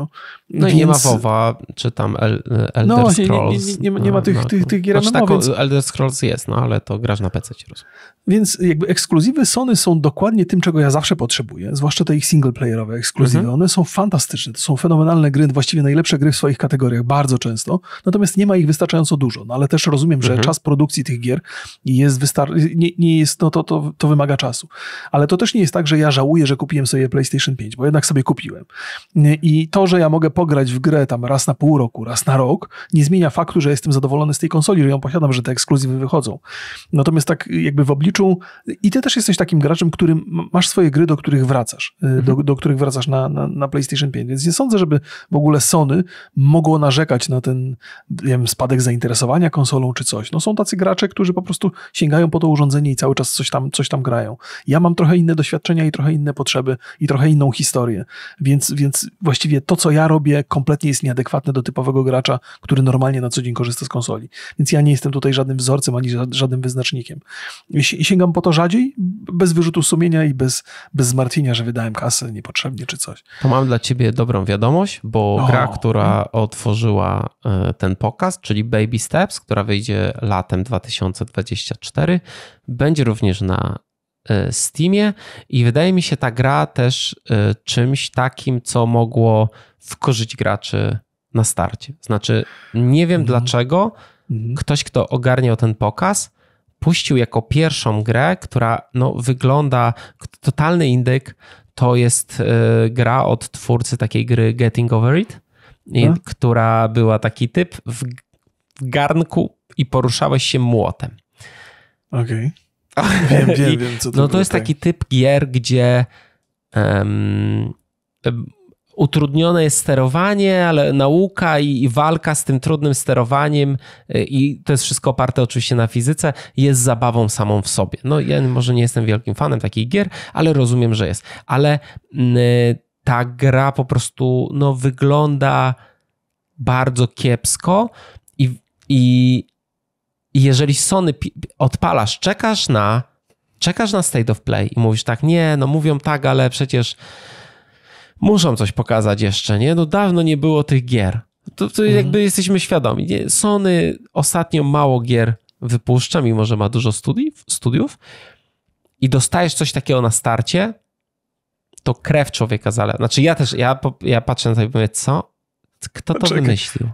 No Więc... i nie ma WoWa, czy tam El, no Elder no, Scrolls. Nie, nie, nie, nie ma tych, no, tych, no. tych gier. Znaczy, no, tak, więc... Elder Scrolls jest, no ale to grasz na PC rozumiem. Więc jakby ekskluzywy Sony są dokładnie tym, czego ja zawsze potrzebuję, zwłaszcza te ich singleplayerowe ekskluzywy. Mhm. One są fantastyczne, to są fenomenalne gry, właściwie najlepsze gry w swoich kategoriach, bardzo często, natomiast nie ma ich wystarczająco dużo, no ale też rozumiem, że mhm. czas produkcji tych gier jest wystar- nie, nie jest, no to, to, to wymaga czasu. Ale to też nie jest tak, że ja żałuję, że kupiłem sobie PlayStation 5, bo jednak sobie kupiłem. I to, że ja mogę pograć w grę tam raz na pół roku, raz na rok, nie zmienia faktu, że jestem zadowolony z tej konsoli, że ją posiadam, że te ekskluzywy wychodzą. Natomiast tak jakby w obliczu i ty też jesteś takim graczem, którym masz swoje gry, do których wracasz, y, mhm. do, do, których wracasz na, na, na, PlayStation 5, więc nie sądzę, żeby w ogóle Sony mogło narzekać na ten wiem, spadek zainteresowania konsolą czy coś. No są tacy gracze, którzy po prostu sięgają po to urządzenie i cały czas coś tam, coś tam grają. Ja mam trochę inne doświadczenia i trochę inne potrzeby i trochę inną historię, więc, więc właściwie to, co ja robię, kompletnie jest nieadekwatne do typowego gracza, który normalnie na co dzień korzysta z konsoli. Więc ja nie jestem tutaj żadnym wzorcem ani żadnym wyznacznikiem sięgam po to rzadziej, bez wyrzutu sumienia i bez, bez zmartwienia, że wydałem kasę niepotrzebnie czy coś. To mam dla ciebie dobrą wiadomość, bo o. No. gra, która otworzyła e, ten pokaz, czyli Baby Steps, która wyjdzie latem 2024, będzie również na e, Steamie i wydaje mi się ta gra też e, czymś takim, co mogło wkorzyć graczy na starcie. Znaczy, nie wiem mm. dlaczego mm. ktoś, kto ogarniał ten pokaz, puścił jako pierwszą grę, która no, wygląda totalny indyk. To jest y, gra od twórcy takiej gry Getting Over It, i, mhm. która była taki typ w, w garnku i poruszałeś się młotem. Okej. Okay. Wiem, wiem, wiem, co to No to jest tak. taki typ gier, gdzie um, utrudnione jest sterowanie, ale nauka i, i, walka z tym trudnym sterowaniem y, i to jest wszystko oparte oczywiście na fizyce, jest zabawą samą w sobie. No ja może nie jestem wielkim fanem takich gier, ale rozumiem, że jest. Ale mm, y, ta gra po prostu no, wygląda bardzo kiepsko i, i jeżeli Sony odpalasz, czekasz na czekasz na state of play i mówisz tak, nie, no mówią tak, ale przecież muszą coś pokazać jeszcze, nie? No dawno nie było tych gier. To, to mhm. jakby jesteśmy świadomi. Nie? Sony ostatnio mało gier wypuszcza, mimo że ma dużo studiów, studiów i dostajesz coś takiego na starcie, to krew człowieka zalewa. Znaczy ja też, ja, ja patrzę na to i mówię, co? Kto to wymyślił?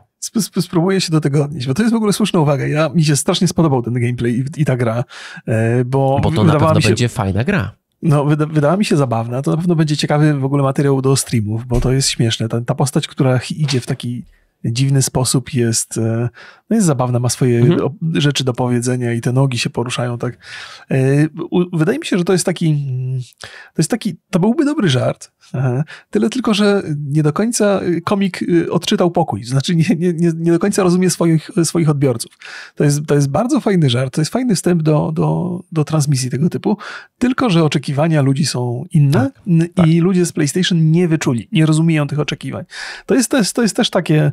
spróbuję się do tego odnieść, bo to jest w ogóle słuszna uwaga. Ja, mi się strasznie spodobał ten gameplay i, i ta gra, e, bo... Bo to na pewno się... będzie fajna gra no, wyda wydała mi się zabawna. To na pewno będzie ciekawy w ogóle materiał do streamów, bo to jest śmieszne. Ta, ta postać, która idzie w taki dziwny sposób, jest, e, no jest zabawna, ma swoje mhm. rzeczy do powiedzenia i te nogi się poruszają tak. E, wydaje mi się, że to jest taki, mm, to jest taki, to byłby dobry żart, Tyle tylko, że nie do końca y, komik y, odczytał pokój, znaczy nie, nie, nie do końca rozumie swoich, y, swoich odbiorców. To jest, to jest bardzo fajny żart, to jest fajny wstęp do, do, do transmisji tego typu, tylko że oczekiwania ludzi są inne tak, tak. i ludzie z PlayStation nie wyczuli, nie rozumieją tych oczekiwań. To jest, to jest, to jest też takie,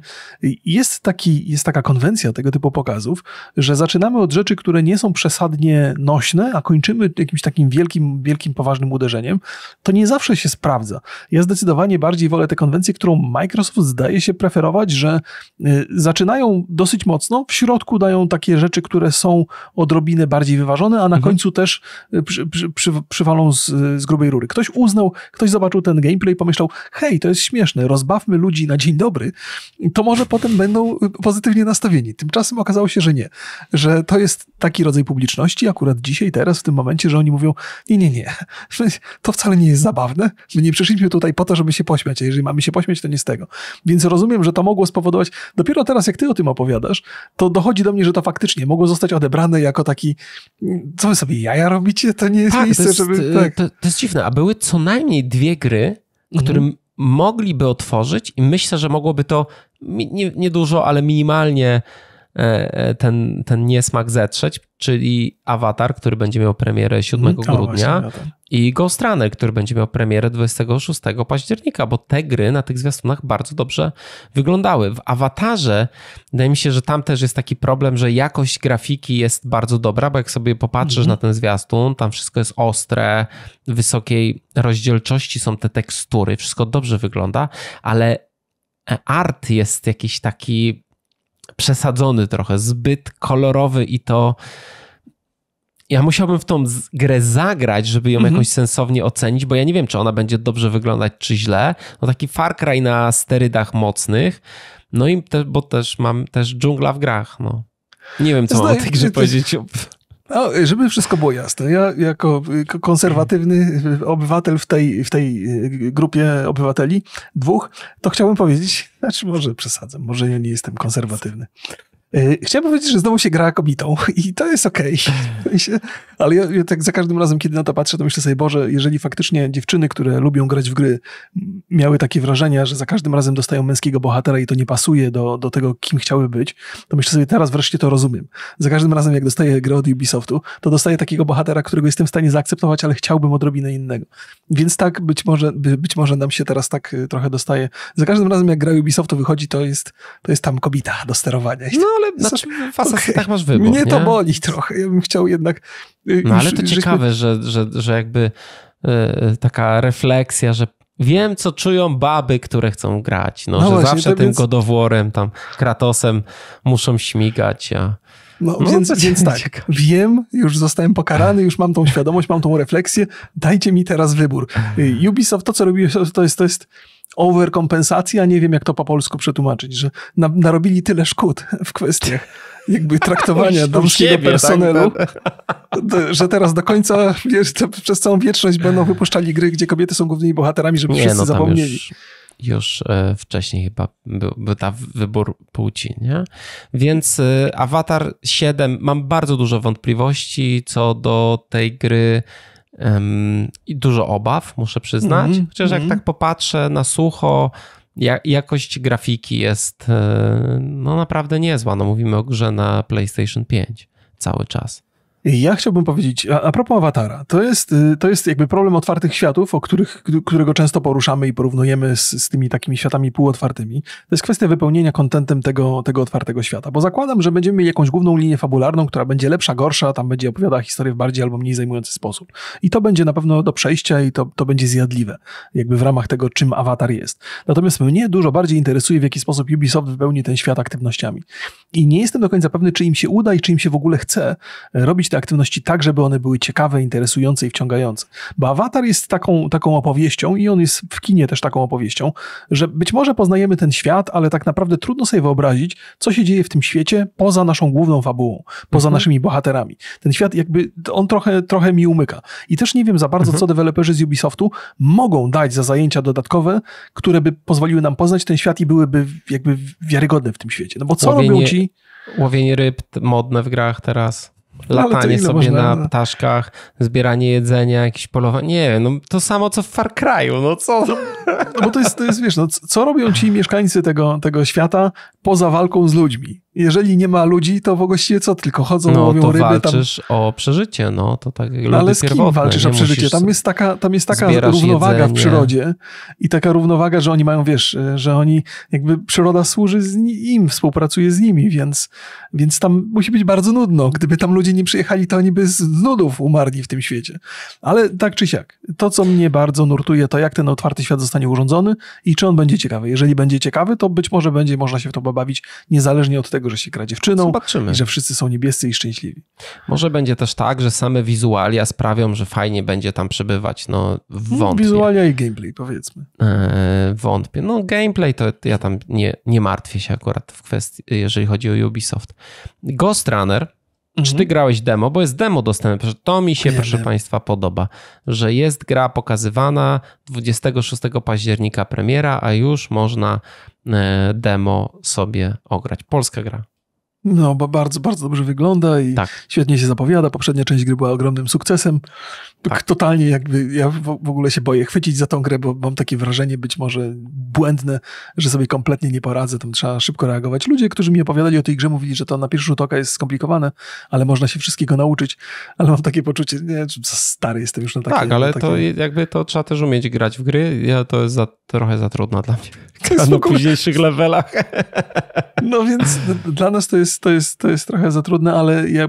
jest, taki, jest taka konwencja tego typu pokazów, że zaczynamy od rzeczy, które nie są przesadnie nośne, a kończymy jakimś takim wielkim, wielkim poważnym uderzeniem. To nie zawsze się sprawdza. Ja zdecydowanie bardziej wolę tę konwencję, którą Microsoft zdaje się preferować, że y, zaczynają dosyć mocno, w środku dają takie rzeczy, które są odrobinę bardziej wyważone, a na mhm. końcu też y, przy, przy, przy, przywalą z, z grubej rury. Ktoś uznał, ktoś zobaczył ten gameplay i pomyślał, hej, to jest śmieszne, rozbawmy ludzi na dzień dobry, to może potem będą y, pozytywnie nastawieni. Tymczasem okazało się, że nie, że to jest taki rodzaj publiczności, akurat dzisiaj, teraz, w tym momencie, że oni mówią, nie, nie, nie, to wcale nie jest zabawne, my nie przyszliśmy jesteśmy tutaj po to, żeby się pośmiać, a jeżeli mamy się pośmiać, to nie z tego. Więc rozumiem, że to mogło spowodować, dopiero teraz jak ty o tym opowiadasz, to dochodzi do mnie, że to faktycznie mogło zostać odebrane jako taki, co wy sobie jaja robicie, to nie jest tak, miejsce, to jest, żeby... E, tak. To, to, jest dziwne, a były co najmniej dwie gry, mhm. którym mogliby otworzyć i myślę, że mogłoby to niedużo, nie ale minimalnie e, e, ten, ten niesmak zetrzeć, czyli Avatar, który będzie miał premierę 7 grudnia, mhm. o, właśnie, i Ghost Runner, który będzie miał premierę 26 października, bo te gry na tych zwiastunach bardzo dobrze wyglądały. W Awatarze wydaje mi się, że tam też jest taki problem, że jakość grafiki jest bardzo dobra, bo jak sobie popatrzysz mm-hmm. na ten zwiastun, tam wszystko jest ostre, wysokiej rozdzielczości są te tekstury, wszystko dobrze wygląda, ale art jest jakiś taki przesadzony trochę, zbyt kolorowy i to ja musiałbym w tą grę zagrać, żeby ją mhm. jakoś sensownie ocenić, bo ja nie wiem, czy ona będzie dobrze wyglądać, czy źle. No taki Far Cry na sterydach mocnych. No i te, bo też mam też dżungla w grach, no. Nie wiem, co Znaj- znaczy, mam o tej grze powiedzieć. No, żeby wszystko było jasne, ja jako konserwatywny obywatel w tej, w tej y, grupie obywateli, dwóch, to chciałbym powiedzieć, znaczy może przesadzam, może ja nie jestem konserwatywny, E, chciałem powiedzieć, że znowu się gra kobietą i to jest okej. Okay. Ale ja, ja, tak za każdym razem, kiedy na to patrzę, to myślę sobie, Boże, jeżeli faktycznie dziewczyny, które lubią grać w gry, miały takie wrażenia, że za każdym razem dostają męskiego bohatera i to nie pasuje do, do tego, kim chciały być, to myślę sobie, teraz wreszcie to rozumiem. Za każdym razem, jak dostaję grę od Ubisoftu, to dostaję takiego bohatera, którego jestem w stanie zaakceptować, ale chciałbym odrobinę innego. Więc tak, być może, być może nam się teraz tak y, trochę dostaje. Za każdym razem, jak gra Ubisoftu wychodzi, to jest, to jest tam kobita do sterowania. No, ale no znaczy, w tak masz wybór. Mnie nie? to boli trochę, ja bym chciał jednak... Y, no ale to ciekawe, że, że, że jakby yy, taka refleksja, że Wiem, co czują baby, które chcą grać. No, no że właśnie, zawsze tym więc... godoworem, tam Kratosem muszą śmigać. A... No, no więc, więc tak, ciekawe. wiem, już zostałem pokarany, już mam tą świadomość, mam tą refleksję, dajcie mi teraz wybór. Y, Ubisoft, to co robiłeś, to jest, to jest overkompensacji, a nie wiem, jak to po polsku przetłumaczyć, że na, narobili tyle szkód w kwestiach jakby traktowania damskiego tak? personelu, tak? że teraz do końca, wiesz, przez całą wieczność będą wypuszczali gry, gdzie kobiety są głównymi bohaterami, żeby nie, wszyscy no, zapomnieli. Już, już e, wcześniej chyba był, był ta wybór płci, nie? Więc e, Avatar 7, mam bardzo dużo wątpliwości co do tej gry, um, i dużo obaw, muszę przyznać. Mm, Chociaż mm. jak mhm. tak popatrzę na sucho, ja, jakość grafiki jest e, no naprawdę niezła. No mówimy o grze na PlayStation 5 cały czas. Ja chciałbym powiedzieć, a, a propos awatara, to jest, y, to jest jakby problem otwartych światów, o których, którego często poruszamy i porównujemy z, z tymi takimi światami półotwartymi. To jest kwestia wypełnienia kontentem tego, tego otwartego świata, bo zakładam, że będziemy mieli jakąś główną linię fabularną, która będzie lepsza, gorsza, tam będzie opowiadała historię w bardziej albo mniej zajmujący sposób. I to będzie na pewno do przejścia i to, to będzie zjadliwe, jakby w ramach tego, czym awatar jest. Natomiast mnie dużo bardziej interesuje, w jaki sposób Ubisoft wypełni ten świat aktywnościami. I nie jestem do końca pewny, czy im się uda i czy im się w ogóle chce robić te aktywności tak, żeby one były ciekawe, interesujące i wciągające. Bo Avatar jest taką, taką opowieścią i on jest w kinie też taką opowieścią, że być może poznajemy ten świat, ale tak naprawdę trudno sobie wyobrazić, co się dzieje w tym świecie poza naszą główną fabułą, poza mhm. naszymi bohaterami. Ten świat jakby, on trochę, trochę mi umyka. I też nie wiem za bardzo, mhm. co deweloperzy z Ubisoftu mogą dać za zajęcia dodatkowe, które by pozwoliły nam poznać ten świat i byłyby jakby wiarygodne w tym świecie. No bo co łowienie, robią ci... Łowienie ryb modne w grach teraz. No, latanie no, sobie można, na ptaszkach, zbieranie jedzenia, jakieś polowanie. Nie no to samo co w Far Cry'u, no co? No, no bo to jest, to jest wiesz, no, co robią ci mieszkańcy tego, tego świata poza walką z ludźmi? jeżeli nie ma ludzi, to w właściwie co tylko chodzą, no, łowią to ryby. walczysz tam... o przeżycie, no to tak jak no, Ale z kim walczysz o przeżycie? Tam jest taka, tam jest taka równowaga jedzenie. w przyrodzie i taka równowaga, że oni mają, wiesz, że oni jakby przyroda służy im, współpracuje z nimi, więc, więc tam musi być bardzo nudno. Gdyby tam ludzie nie przyjechali, to oni by z nudów umarli w tym świecie. Ale tak czy siak, to co mnie bardzo nurtuje, to jak ten otwarty świat zostanie urządzony i czy on będzie ciekawy. Jeżeli będzie ciekawy, to być może będzie można się w to pobawić niezależnie od tego, tego, że się gra dziewczyną Zobaczymy. i że wszyscy są niebiescy i szczęśliwi. Może będzie też tak, że same wizualia sprawią, że fajnie będzie tam przebywać. No, no wątpię. Wizualia i gameplay, powiedzmy. Eee, wątpię. No, gameplay to ja tam nie, nie martwię się akurat w kwestii, jeżeli chodzi o Ubisoft. Ghost Runner czy ty mhm. grałeś demo? Bo jest demo dostępne. To mi się, nie, proszę nie. Państwa, podoba, że jest gra pokazywana 26 października premiera, a już można e, demo sobie ograć. Polska gra. No, bo bardzo, bardzo dobrze wygląda i tak. świetnie się zapowiada. Poprzednia część gry była ogromnym sukcesem. Tak. tak. totalnie jakby, ja w ogóle się boję chwycić za tą grę, bo mam takie wrażenie być może błędne, że sobie kompletnie nie poradzę, tam trzeba szybko reagować. Ludzie, którzy mi opowiadali o tej grze, mówili, że to na pierwszy rzut oka jest skomplikowane, ale można się wszystkiego nauczyć, ale mam takie poczucie, nie, stary jestem już na takie... Tak, ale takie... to jakby to trzeba też umieć grać w gry, ja to jest za, trochę za trudne dla mnie. Na późniejszych levelach. No więc dla nas to jest, to, jest, to jest trochę za trudne, ale ja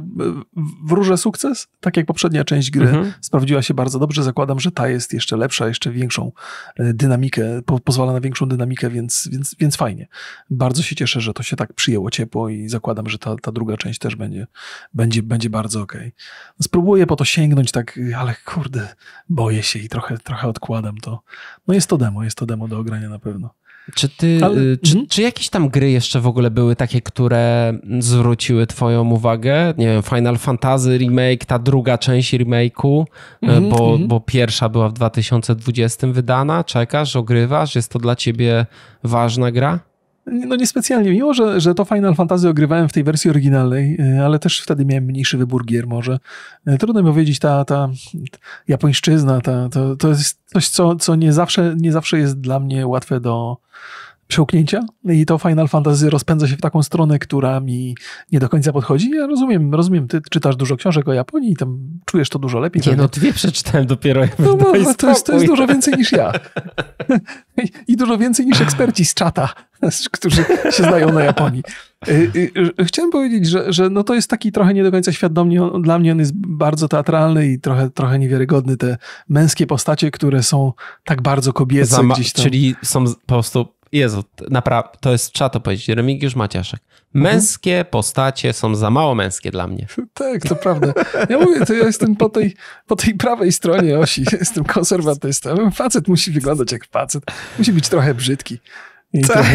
wróżę sukces, tak jak poprzednia część gry. Mhm sprawdziła się bardzo dobrze. Zakładam, że ta jest jeszcze lepsza, jeszcze większą e, dynamikę, po, pozwala na większą dynamikę, więc, więc, więc fajnie. Bardzo się cieszę, że to się tak przyjęło ciepło i zakładam, że ta, ta druga część też będzie, będzie, będzie bardzo okej. Okay. Spróbuję po to sięgnąć tak, ale kurde, boję się i trochę, trochę odkładam to. No jest to demo, jest to demo do ogrania na pewno. Czy ty, Ale... Y, czy, mhm. czy jakieś tam gry jeszcze w ogóle były takie, które zwróciły twoją uwagę? Nie wiem, Final Fantasy remake, ta druga część remake'u, y, mhm, bo, mhm. bo pierwsza była w 2020 wydana, czekasz, ogrywasz, jest to dla ciebie ważna gra? no niespecjalnie. Mimo, że, że to Final Fantasy ogrywałem w tej wersji oryginalnej, e, ale też wtedy miałem mniejszy wybór gier może. E, trudno mi powiedzieć, ta, ta japońszczyzna, ta, to, to jest coś, co, co nie, zawsze, nie zawsze jest dla mnie łatwe do, przełknięcia i to Final Fantasy rozpędza się w taką stronę, która mi nie do końca podchodzi. Ja rozumiem, rozumiem, ty czytasz dużo książek o Japonii i tam czujesz to dużo lepiej. Nie, no dwie przeczytałem dopiero. No, no, no to, jest, to jest dużo więcej niż ja. I dużo więcej niż eksperci z czata, którzy się znają na Japonii. Y, y, chciałem powiedzieć, że, że no to jest taki trochę nie do końca świat Dla mnie on jest bardzo teatralny i trochę, trochę niewiarygodny. Te męskie postacie, które są tak bardzo kobiece Zama- gdzieś tam. Czyli są po prostu Jezu, naprawdę, to jest, trzeba to powiedzieć, Remigiusz Maciaszek. Męskie mhm. postacie są za mało męskie dla mnie. Tak, to prawda. Ja mówię, to ja jestem po tej, po tej prawej stronie osi, jestem konserwatystą. Facet musi wyglądać jak facet, musi być trochę brzydki. I to tak.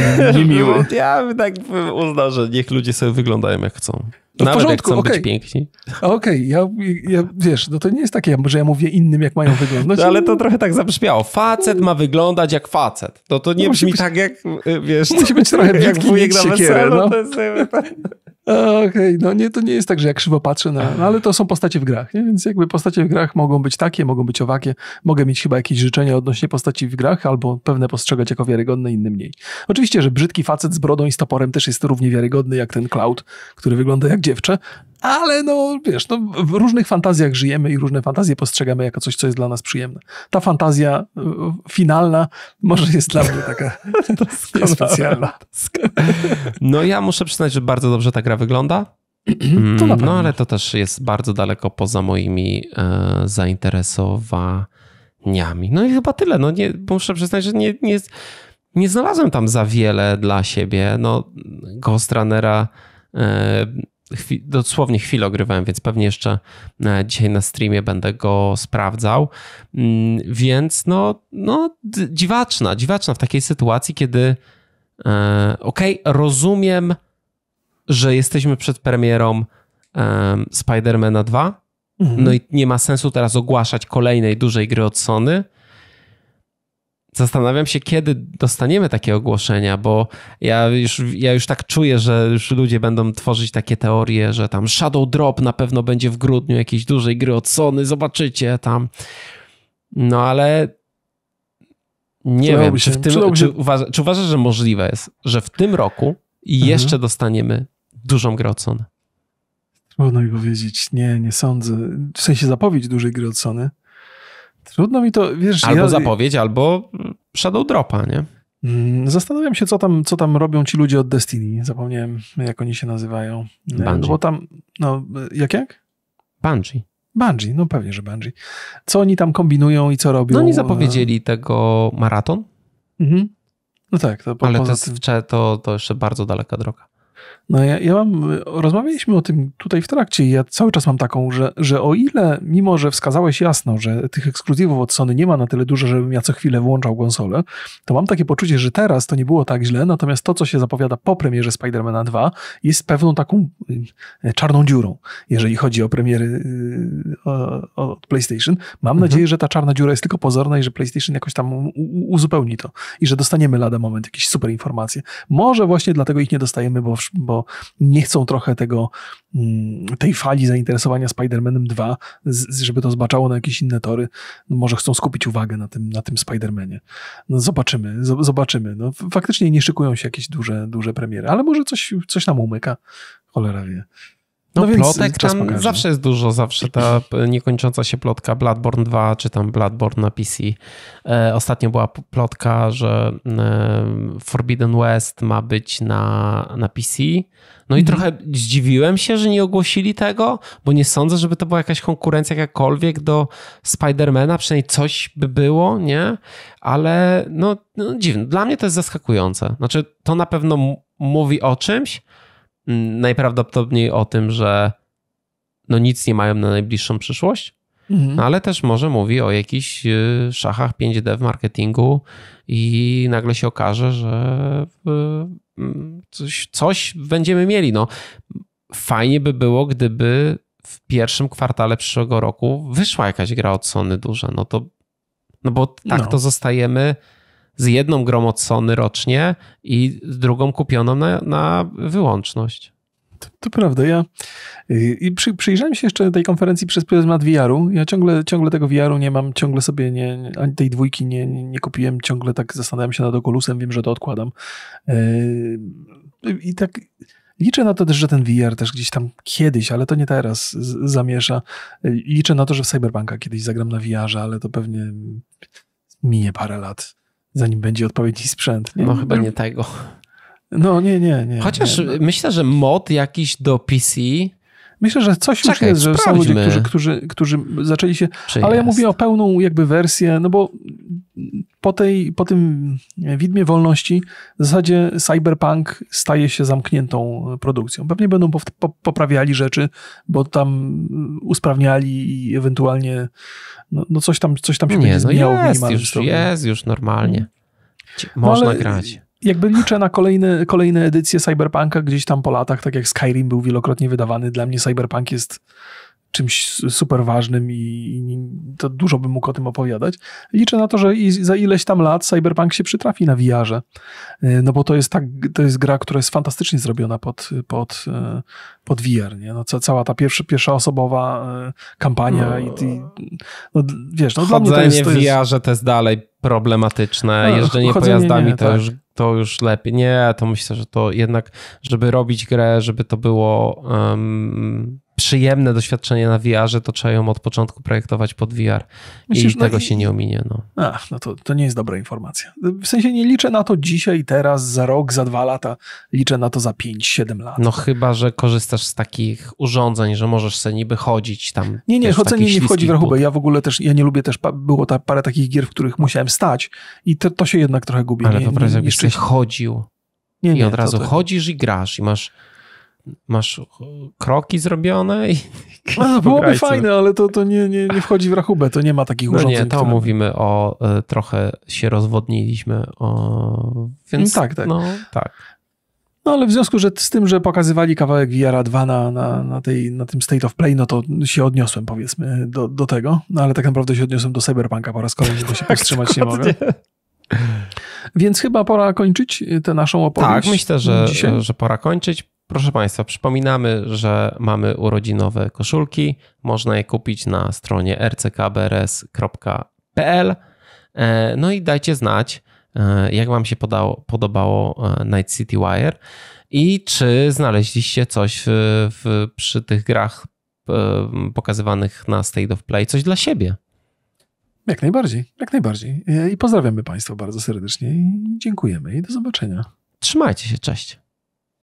Ja bym tak uznał, że niech ludzie sobie wyglądają jak chcą. No Nawet porządku, jak chcą okay. być piękni. Okej, okay, ja, ja, wiesz, no to nie jest takie, że ja mówię innym, jak mają wyglądać. No ale to trochę tak zabrzmiało. Facet ma wyglądać jak facet. No to no nie no, brzmi być, tak jak, wiesz... Musi być trochę jak wujek na weselu. No, no. To jest, Okej, okay, no nie, to nie jest tak, że jak krzywo patrzę na, no ale to są postacie w grach, nie? więc jakby postacie w grach mogą być takie, mogą być owakie, mogę mieć chyba jakieś życzenia odnośnie postaci w grach, albo pewne postrzegać jako wiarygodne, inne mniej. Oczywiście, że brzydki facet z brodą i stoporem też jest równie wiarygodny jak ten Cloud, który wygląda jak dziewczę, ale no wiesz, no, w różnych fantazjach żyjemy i różne fantazje postrzegamy jako coś, co jest dla nas przyjemne. Ta fantazja y, finalna może jest dla mnie taka specjalna. no ja muszę przyznać, że bardzo dobrze ta gra wygląda. Mm, no ale to też jest bardzo daleko poza moimi e, zainteresowaniami. No i chyba tyle. No nie, muszę przyznać, że nie, nie, nie znalazłem tam za wiele dla siebie. No Ghost Runnera e, chwi dosłownie chwilę ogrywałem, więc pewnie jeszcze e, dzisiaj na streamie będę go sprawdzał. Mm, więc no, no dziwaczna, dziwaczna w takiej sytuacji, kiedy e, okej, okay, rozumiem, że jesteśmy przed premierą e, Spidermana 2, mhm. no i nie ma sensu teraz ogłaszać kolejnej dużej gry od Sony, zastanawiam się, kiedy dostaniemy takie ogłoszenia, bo ja już, ja już tak czuję, że już ludzie będą tworzyć takie teorie, że tam Shadow Drop na pewno będzie w grudniu jakiejś dużej gry od Sony, zobaczycie tam. No ale nie wiem, się. czy, w tym, czy, uważa, czy, uważasz, że możliwe jest, że w tym roku mhm. jeszcze dostaniemy dużą grę od Sony? Trudno mi powiedzieć. Nie, nie sądzę. W sensie zapowiedź dużej gry od Sony. Trudno mi to, wiesz... Albo ja... zapowiedź, albo Shadow Dropa, nie? Mm, zastanawiam się, co tam, co tam robią ci ludzie od Destiny. Zapomniałem, jak oni się nazywają. E, Bungie. bo tam, no, e, jak jak? Bungie. Bungie, no pewnie, że Bungie. Co oni tam kombinują i co robią? No oni e? zapowiedzieli tego maraton. Mhm. No tak. To po, Ale to, to, to jeszcze bardzo daleka droga. No ja, ja mam, rozmawialiśmy o tym tutaj w trakcie i ja cały czas mam taką, że, że o ile, mimo że wskazałeś jasno, że tych ekskluzywów od Sony nie ma na tyle dużo, żebym ja co chwilę włączał konsolę, to mam takie poczucie, że teraz to nie było tak źle, natomiast to, co się zapowiada po premierze Spidermana 2 jest pewną taką y, czarną dziurą, jeżeli chodzi o premiery y, od PlayStation. Mam mhm. nadzieję, że ta czarna dziura jest tylko pozorna i że PlayStation jakoś tam uzupełni to i że dostaniemy lada moment jakieś super informacje. Może właśnie dlatego ich nie dostajemy, bo, bo bo nie chcą trochę tego, mm, tej fali zainteresowania Spider-Manem 2, żeby to zbaczało na jakieś inne tory. No, może chcą skupić uwagę na tym, na tym Spider-Manie. No zobaczymy, zobaczymy. No, faktycznie nie szykują się jakieś duże, duże premiery, ale może coś, coś nam umyka. Cholera wie. No, no plotek tam zawsze jest dużo, zawsze ta niekończąca się plotka Bloodborne 2 czy tam Bloodborne na PC. E, ostatnio była plotka, że Forbidden West ma być na, na PC. No i mhm. trochę zdziwiłem się, że nie ogłosili tego, bo nie sądzę, żeby to była jakaś konkurencja jakakolwiek do Spidermana, przynajmniej coś by było, nie? Ale no, no dziwne. Dla mnie to jest zaskakujące. Znaczy, to na pewno mówi o czymś, Mm, najprawdopodobniej o tym, że no nic nie mają na najbliższą przyszłość, mhm. No, ale też może mówi o jakichś y, szachach 5D w marketingu i nagle się okaże, że y, mm, coś, coś będziemy mieli. No, fajnie by było, gdyby w pierwszym kwartale przyszłego roku wyszła jakaś gra od Sony duża, no to no bo tak no. to zostajemy z jedną grą od Sony rocznie i z drugą kupioną na, na wyłączność. To, to, prawda. Ja y, i przy, przyjrzałem się jeszcze tej konferencji przez pryzmat VR-u. Ja ciągle, ciągle tego VR-u nie mam, ciągle sobie nie, ani tej dwójki nie, nie, nie kupiłem, ciągle tak zastanawiam się nad Oculusem, wiem, że to odkładam. Yy, I tak Liczę na to też, że ten VR też gdzieś tam kiedyś, ale to nie teraz, z- zamiesza. Y, liczę na to, że w Cyberbanka kiedyś zagram na VR-ze, ale to pewnie minie parę lat zanim będzie odpowiedni sprzęt. Nie? No chyba nie tego. No nie, nie, nie. Chociaż nie, no. myślę, że mod jakiś do PC Myślę, że coś Czekaj, już jest, że są ludzie, którzy, którzy, którzy zaczęli się. ale ja mówię o pełną jakby wersję, no bo po, tej, po tym widmie wolności w zasadzie cyberpunk staje się zamkniętą produkcją. Pewnie będą poprawiali rzeczy, bo tam usprawniali i ewentualnie no, no coś, tam, coś tam się Nie, będzie no zmieniało jest, w już, Jest już normalnie. No. Można no, grać jakby liczę na kolejne, kolejne edycje Cyberpunka gdzieś tam po latach, tak jak Skyrim był wielokrotnie wydawany. Dla mnie Cyberpunk jest czymś super ważnym i, i, to dużo bym mógł o tym opowiadać. Liczę na to, że za ileś tam lat Cyberpunk się przytrafi na VR-ze, y, no bo to jest tak, to jest gra, która jest fantastycznie zrobiona pod, pod, y, pod VR, nie? No, ca, cała ta pierwsza, pierwsza osobowa y, kampania no, i, i no, wiesz, no Chodzenie dla mnie to jest... w VR-ze to jest dalej problematyczne, no, jeżdżenie pojazdami nie, to tak. już to już lepiej. Nie, to myślę, że to jednak, żeby robić grę, żeby to było um, przyjemne doświadczenie na VR-ze, to trzeba ją od początku projektować pod VR. Myślisz, I no tego i... się nie ominie. No, Ach, no to, to nie jest dobra informacja. W sensie nie liczę na to dzisiaj, teraz, za rok, za dwa lata. Liczę na to za pięć, siedem lat. No chyba, że korzystasz z takich urządzeń, że możesz sobie niby chodzić tam. Nie, nie, chodzenie nie wchodzi w rachubę. Ja w ogóle też, ja nie lubię też, było ta, parę takich gier, w których musiałem stać i to, to się jednak trochę gubi. Ale nie, wyobraź, jakbyś chodził. Nie, nie, I od razu to, to... chodzisz i grasz i masz masz kroki zrobione. I, A, byłoby fajne, ale to, to nie, nie, nie wchodzi w rachubę, to nie ma takich no urządzeń. nie, to które... mówimy o, e, trochę się rozwodniliśmy, o, więc no tak, tak. No, tak. No ale w związku że z tym, że pokazywali kawałek VR 2 na, na, na, tej, na tym State of Play, no to się odniosłem powiedzmy do, do tego, no ale tak naprawdę się odniosłem do Cyberpunka po raz kolejny, bo się tak, powstrzymać nie mogę. Więc chyba pora kończyć y, tę naszą opowieść. Tak, myślę, że, że pora kończyć. Proszę Państwa, przypominamy, że mamy urodzinowe koszulki. Można je kupić na stronie rckbrs.pl. E, no i dajcie znać, e, jak Wam się podało, podobało e, Night City Wire i czy znaleźliście coś w, w, przy tych grach pokazywanych na State of Play, coś dla siebie. Jak najbardziej, jak najbardziej. I pozdrawiamy Państwa bardzo serdecznie i dziękujemy i do zobaczenia. Trzymajcie się, cześć.